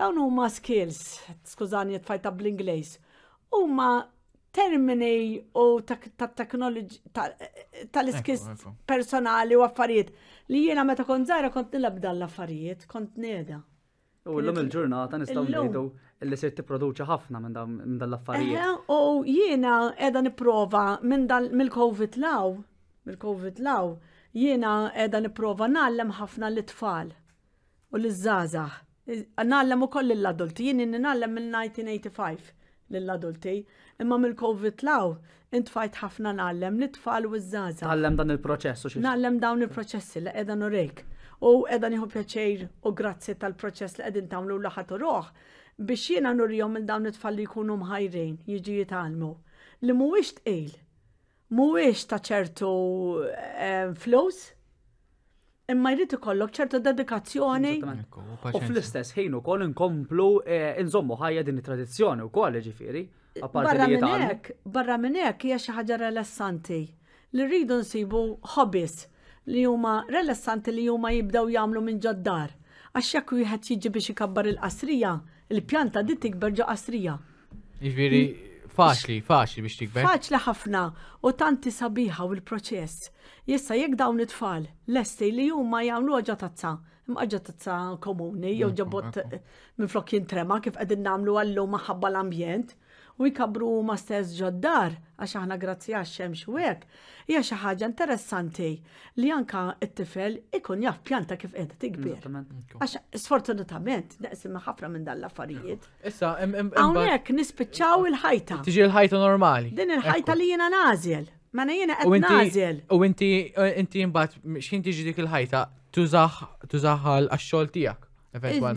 Dawn huma skills, skużani tfajta bl-Ingliż. Huma termini u tat teknoloġi tal-iskis personali u affarijiet li jiena meta kont zaħra kont nilabda l-affarijiet, kont neda. U l-lum il-ġurnata nistaw nidu li sir tipproduċi ħafna minn dan l affarijiet U jiena edha niprova minn mill covid law, mill-covid law, jiena edha niprova nallem ħafna l-tfal u l-żazah. Nallem u koll l-adulti, jiena inni nallem mill-1985 l-adulti, imma mill-covid law intfajt ħafna nallem l-tfal u l-żazah. Nallem dan il-proċess u Nallem dawn il-proċessi li edha norejk. U edha nieħu pjaċir u grazzi tal-proċess li qegħdin tagħmlu l-ħadd u roħ biex jiena nurjom il-dawn it-tfal li jkunu mħajrin, jiġi jitalmu. Li mhuwiex tqil, mhuwiex ta' ċertu eh, flows, imma jrid ikollok ċertu dedikazzjoni. U fl-istess ħin ukoll inkomplu eh, inżommu ħajja din it-tradizzjoni wkoll ġifieri. Barra minn hekk, barra minn hekk hija xi ħaġa relassanti li rridu nsibu hobbies li huma relessanti li huma jibdew jagħmlu minn ġoddar. Għax jekk wieħed jiġi biex ikabbar il-qasrija, il-pjanta di tikber ġo qasrija. Iġviri, faċli, faċli biex tikber. Faċli ħafna u tanti sabiħa u l-proċess. Jissa jekk dawn it-tfal, lesti li huma jagħmlu ħaġa tazza, imqaġġa tazza komuni jew mm, ġabot mm, mm. minn flokkin jintrema kif qegħdin nagħmlu għallu maħabba l-ambjent u jkabru ma stess ġoddar għax aħna grazzi għax xemx u għek, hija xi ħaġa interessanti li anka t-tifel ikun jaf pjanta kif qed tikbir. Għax sfortunatament neqsim ħafna minn dan l-affarijiet. Issa hawnhekk nispiċċaw il-ħajta. Tiġi l-ħajta normali. Din il-ħajta li jiena nażel. Mana jiena qed nażel. U inti eh, inti mbagħad x'inti tiġi dik il-ħajta tużaħ tużaħal għax-xogħol tiegħek.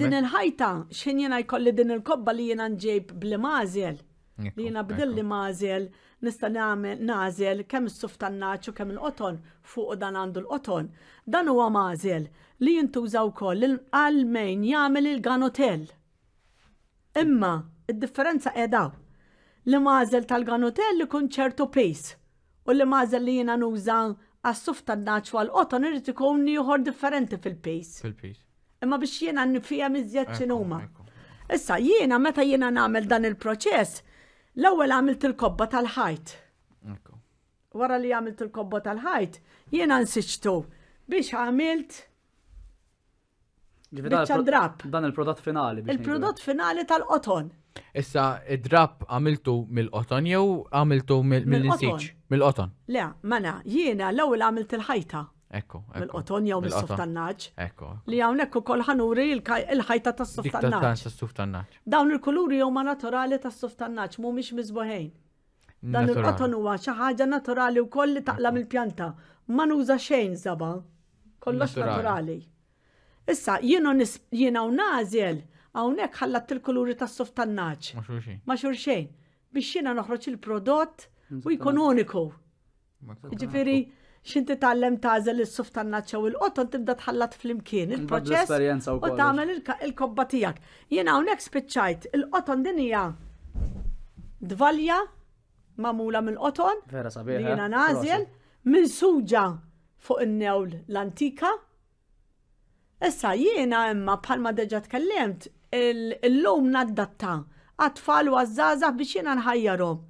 Din il-ħajta x'in jena jkolli din il-kobba li jiena nġejb bli mażel. Li jina bidilli mażel, nista nagħmel nażel kemm is suftannaċu u kemm il-qoton fuq dan għandu l-qoton. Dan huwa mażel li jintuża wkoll għal mejn jagħmel il-ganotel. Imma id-differenza qiegħda li mażel tal-ganotel li kun ċertu pace u li mażel li jiena nuża għas-suf tan-naċ u għal-qoton irid ikun ieħor differenti fil-pejs. fil pace Imma biex jiena nifija miżjed x'inhuma. Issa jiena meta jiena nagħmel dan il-proċess, L-ewwel għamilt il-kobba tal-ħajt. Wara li għamilt il-kobba tal-ħajt, jiena nsiċtu biex għamilt drab. Dan il-prodott finali. Il-prodott finali tal-qoton. Issa, id-drab għamiltu mill-qoton jew għamiltu mill-insiċ? Mill-qoton. Le, mana, jiena l-ewwel għamilt il-ħajta. Ekko. mil qoton jew mis-suftannaġġ. Ekko. Li hawnhekk ukoll ħanuri il ħajta tas-suftannaġġ. tas-suftannaġġ. Dawn il-kuluri huma naturali tas mu mhumiex miżbuħejn. Mm, Dan il-qoton huwa xi ħaġa naturali wkoll li taqla mill-pjanta. Mm. Ma nuża xejn żaba. Kollox naturali. Issa jiena u nażel hawnhekk ħallat il-kuluri tas-suftannaġġ. Ma xulxin. Ma xulxin. Biex jiena noħroġ il-prodott u jkun uniku. Ġifieri xinti tallem tażel is-suf tannaċċaw il-qoton tibda tħallat fl-imkien il-proċess u tagħmel il-kobba tiegħek. Jien hawnhekk spiċċajt il qoton din hija dvalja mamula mill qoton. Vera sabiħ. Jiena nazjel minn suġa fuq in-newl l-antika. Issa jiena imma bħalma deġa tkellimt il-lum naddatta għatfall u għazzazah biex jiena nħajjarhom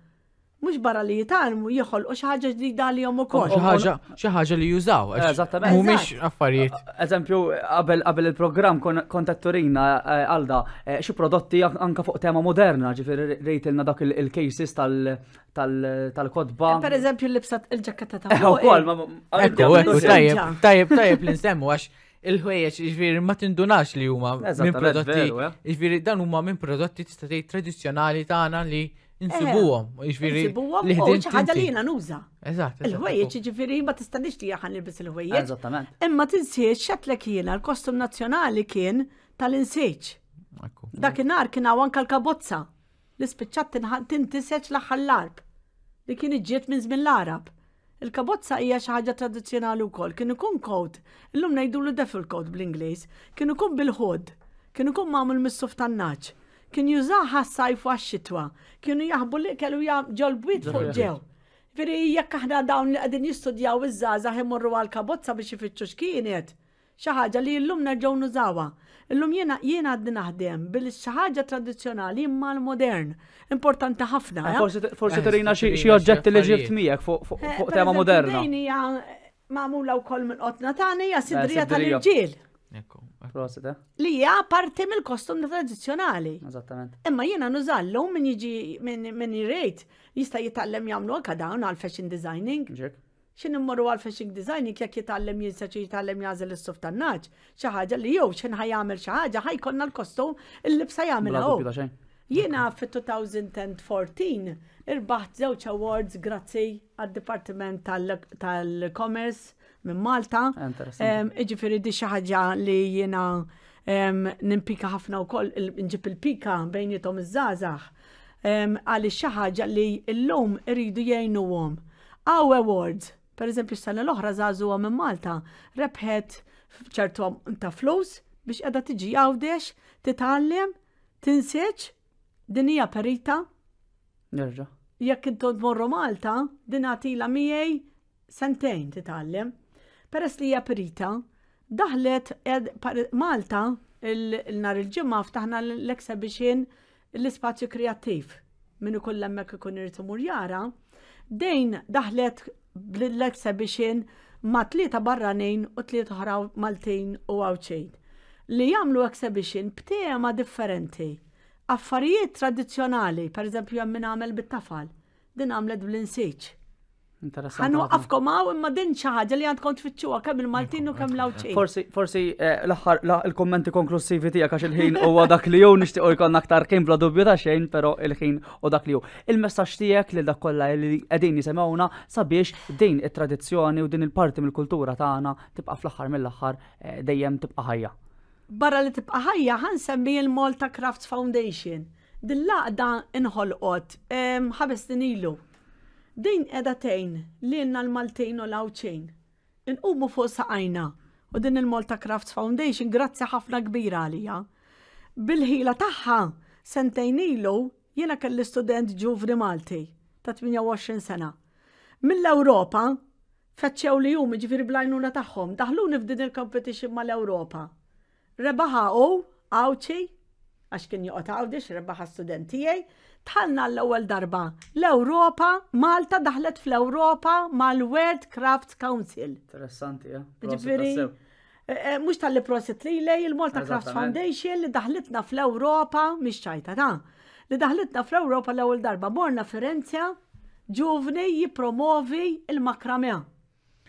mux barra li jitalmu u xaħġa ġdida li jom kol. ħaġa li jużaw. Eżattament. Mhumiex affarijiet. Eżempju, qabel il-programm kontatturina għalda eh, eh, xi prodotti anka fuq tema moderna, ġifir rejtilna dak il-cases tal-kodba. Eh, per eżempju, l-libsat il-ġakketta ta' għu. Għu tajjeb, għu li nsemmu għax il-ħwejjeġ iġviri, ma tindunax li huma minn prodotti. Ġifieri dan huma minn prodotti tista' tgħid tradizzjonali tagħna li Insibuhom, eh, jiġifieri. Insibuhom, xi li jiena nuża. Eżatt. Il-ħwejjeġ jiġifieri ma tistanix li jaħan nilbis il ħwejjeċ Eżattament. Imma tinsiex xatlek jiena l-kostum nazzjonali kien tal-insieċ. Dakinhar kien hawn anke l-kabozza. L-ispiċċat tintiseċ l-aħħar l-arb li kien iġġiet minn żmien l-Arab. Il-kabozza hija xi ħaġa tradizzjonali wkoll, kien ikun coat, illum ngħidulu defil coat bl-Ingliż, kien ikun bil-ħod, kien ikun magħmel mis-suf tan-naċ kien jużaha s-sajf għax-xitwa, kienu jaħbu li kellu ġolbwit fuq ġew. Firri jekk aħna dawn li qegħdin jistudjaw iż żaza imorru għal kabozza biex ifittxu x'kienet. Xi ħaġa li llum nerġgħu nużawha. Illum jiena jiena għaddi naħdem bil xi ħaġa tradizzjonali imma l-modern. Importanti ħafna. Eh, eh? Forsi eh, terina xi oġġetti li ġibt miegħek fuq tema moderna. Ma' hija magħmula wkoll minn qotna tagħna hija sidrija tal-irġiel. Ekku. Prosit, eh? Li hija parti mill-kostum tradizzjonali. Eżattament. Imma jiena nużallu min jiġi minn jirejt jista' jitgħallem jagħmlu anke dawn għal fashion designing. Ġek xin immorru għal fashion designing jek jitallem jinsa xie jitallem jazel il-suf tannaċ, ħaġa li jew jow xin xi ħaġa ħajkonna l-kostum il-libsa jamil għaw. Jiena fi 2014 irbaħt zewċ awards grazzi għad-Departiment tal-Commerce minn Malta. Iġifiri di xaħġa li jena nimpika ħafna u koll, nġib il-pika bejnietom iż-żazax. Għalli xaħġa li l-lum irridu jajnu għom. Aw awards, per eżempju, s-sena l-oħra zazu minn Malta, rebħet ċertu ta' flus biex edha tiġi għawdex, titgħallem, tinseċ, dinija perita. Nerġa. Jekk intom tmorru Malta, din għatila miej sentejn titgħallem. Peress li hija perita, daħlet Malta il-nar il-ġimma ftaħna l-exhibition l-ispazju kreattiv minnu kull hemmhekk ikun irritu imur jara, dejn daħlet l-exhibition ma' tlieta barranin u tlieta oħra Maltin u għawċejn li jagħmlu exhibition b'tema differenti. Affarijiet tradizzjonali, per eżempju, jemmin għamel bit-tafal, din għamlet bl insieċ għafko għaw imma din ċaħġa li għandkom tfittxuha kemm il-Maltin u kemm l Forsi, forsi eh, l-aħħar il-kommenti konklusivi tiegħek għax il-ħin huwa dak li nishti nixtiequ jkon aktar kien bla dubju ta' xejn, però il-ħin u dak li ju. Il-messaġġ tiegħek li dak kollha li qegħdin jisemawna sabiex din it-tradizzjoni u din il-parti mill-kultura tagħna tibqa' fl-aħħar mill-aħħar eh, dejjem tibqa' ħajja. Barra li tibqa' ħajja ħansemmi il-Malta Crafts Foundation. Dil-laqda inħolqot eh, ħabestin ilu Din edha tejn li jenna l-Maltejn u l-Awċejn. Inqumu fuq saqajna u din il-Malta Crafts Foundation grazzi ħafna kbira għalija. Bil-ħila taħħa sentejn ilu jena kelli student ġuvri Malti ta' 28 sena. Mill-Europa, feċċew li jum ġifiri blajnuna taħħom, daħluni f'din il-competition mal-Europa. Rebaħa u, għawċi, għax kien juqta għawdix, rebaħa studentijaj, tħalna l-ewwel darba l-Ewropa, Malta daħlet fl-Ewropa mal-World Crafts Council. Interessanti, ġifiri. Mux tal-li prosit eh, eh, li lej, il-Malta Crafts Foundation li daħlitna fl-Ewropa, mish ċajta ta' li daħlitna fl-Ewropa l-ewwel darba. Morna Firenzja, ġuvni jipromovi il-makramea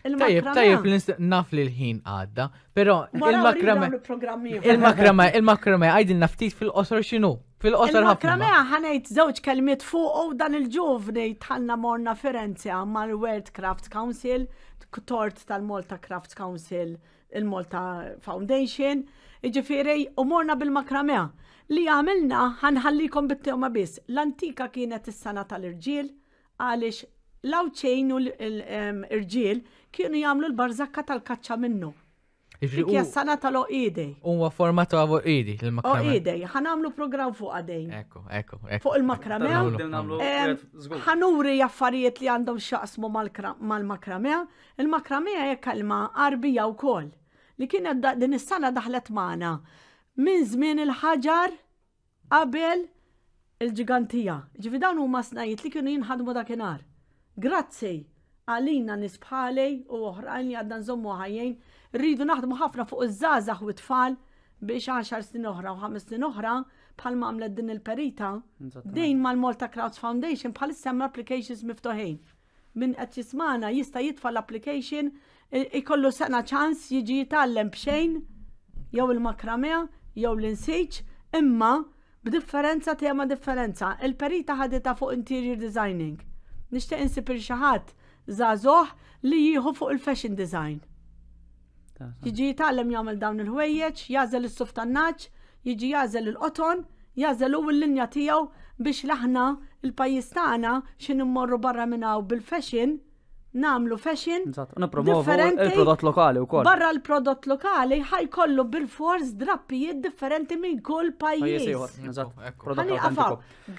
Tajib, tajib, naf li l-ħin għadda, pero il-makrame. Il-makrame, il-makrame, għajdin naftit fil-qosor xinu? Fil-qosor ħafna. Il-makrame għanajt zewġ kelmiet fuq u dan il-ġuvni tħalna morna Firenze mal World Craft Council, tort tal-Malta Craft Council, il-Malta Foundation, iġifiri u morna bil-makrame. Li għamilna ħanħallikom bit-tema biss. L-antika kienet is-sena tal-irġiel, għalix l u l-irġiel kienu jagħmlu l barzakka tal-kaċċa minnu. Dik jassana tal-o idej. Uwa formato għavu idej, il-makrame. O idej, ħanamlu program fuq għadej. Ekku, ekku, Fuq il-makrame. ħanuri jaffarijiet li għandhom xaqsmu mal-makrame. Il-makrame jek kalma arbija u kol. Li kienet din is sana daħlet maħna. Min żmien il-ħaġar qabel il-ġigantija. Ġividan u huma li kienu jinħadmu dakinhar. Grazzi għalina nisbħalej u oħrajn li għaddan zommu ħajjin, rridu naħdmu ħafna fuq iż-żazah u tfal biex 10 snin oħra u 5 snin oħra bħalma għamlet din il-perita, din mal-Malta Crowds Foundation bħal semma applications miftuħin. Min qed jismana jista' jitfa' l-application ikollu sena ċans jiġi jitgħallem b'xejn jew il-makramea jew l-insejġ imma b'differenza tema differenza. Il-perita ħadita fuq interior designing nixtieq insib il-xaħat zazoħ li jieħu fuq il-fashion design. Jiġi jitgħallem jagħmel dawn il-ħwejjeġ, jażel is suftannaġġ jiġi jażel il-qoton, jażel u l-linja tiegħu biex laħna il-pajjiż tagħna xin immorru barra minn bil-fashion namlu fashion. differenti il-prodott lokali wkoll. Barra l-prodott lokali ħajkollu bil-fors drappijiet differenti minn kull pajjiż.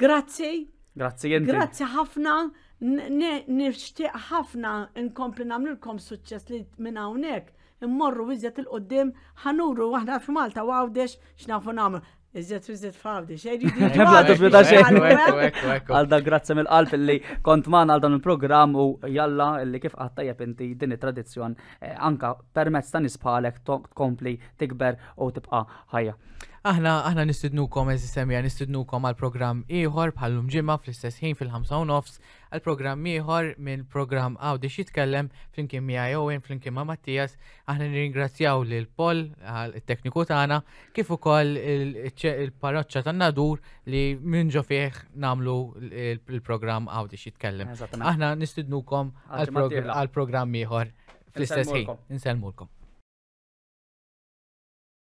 Grazzi. Grazzi ħafna nishtiq ħafna nkompli nagħmlilkom suċċess li minn hawnhekk immorru wizzet il-qoddim ħanuru waħda f'Malta għawdex x'nafu nagħmlu. Iżjed iżjed fawdi, xejri. Għalda grazzi mill-qalb li kont man għal dan il-programm u jalla li kif għattajja inti din it-tradizzjon eh, anka permezz ta' nispalek tkompli tikber u tibqa ħajja. Aħna aħna nistidnukom eżi semja nistidnukom għal programm ieħor bħallum ġimgħa fl-istess ħin fil-5 nofs għal programm ieħor minn programm Audi jitkellem flimkien miegħi Owen flimkien ma' Mattias aħna nirringrazzjaw lil Paul it-tekniku tagħna kif ukoll il-parroċċa tan-nadur li minn ġo fih nagħmlu il-programm Audi jitkellem. Aħna nistidnukom għal programm ieħor fl-istess ħin. Inselmulkom.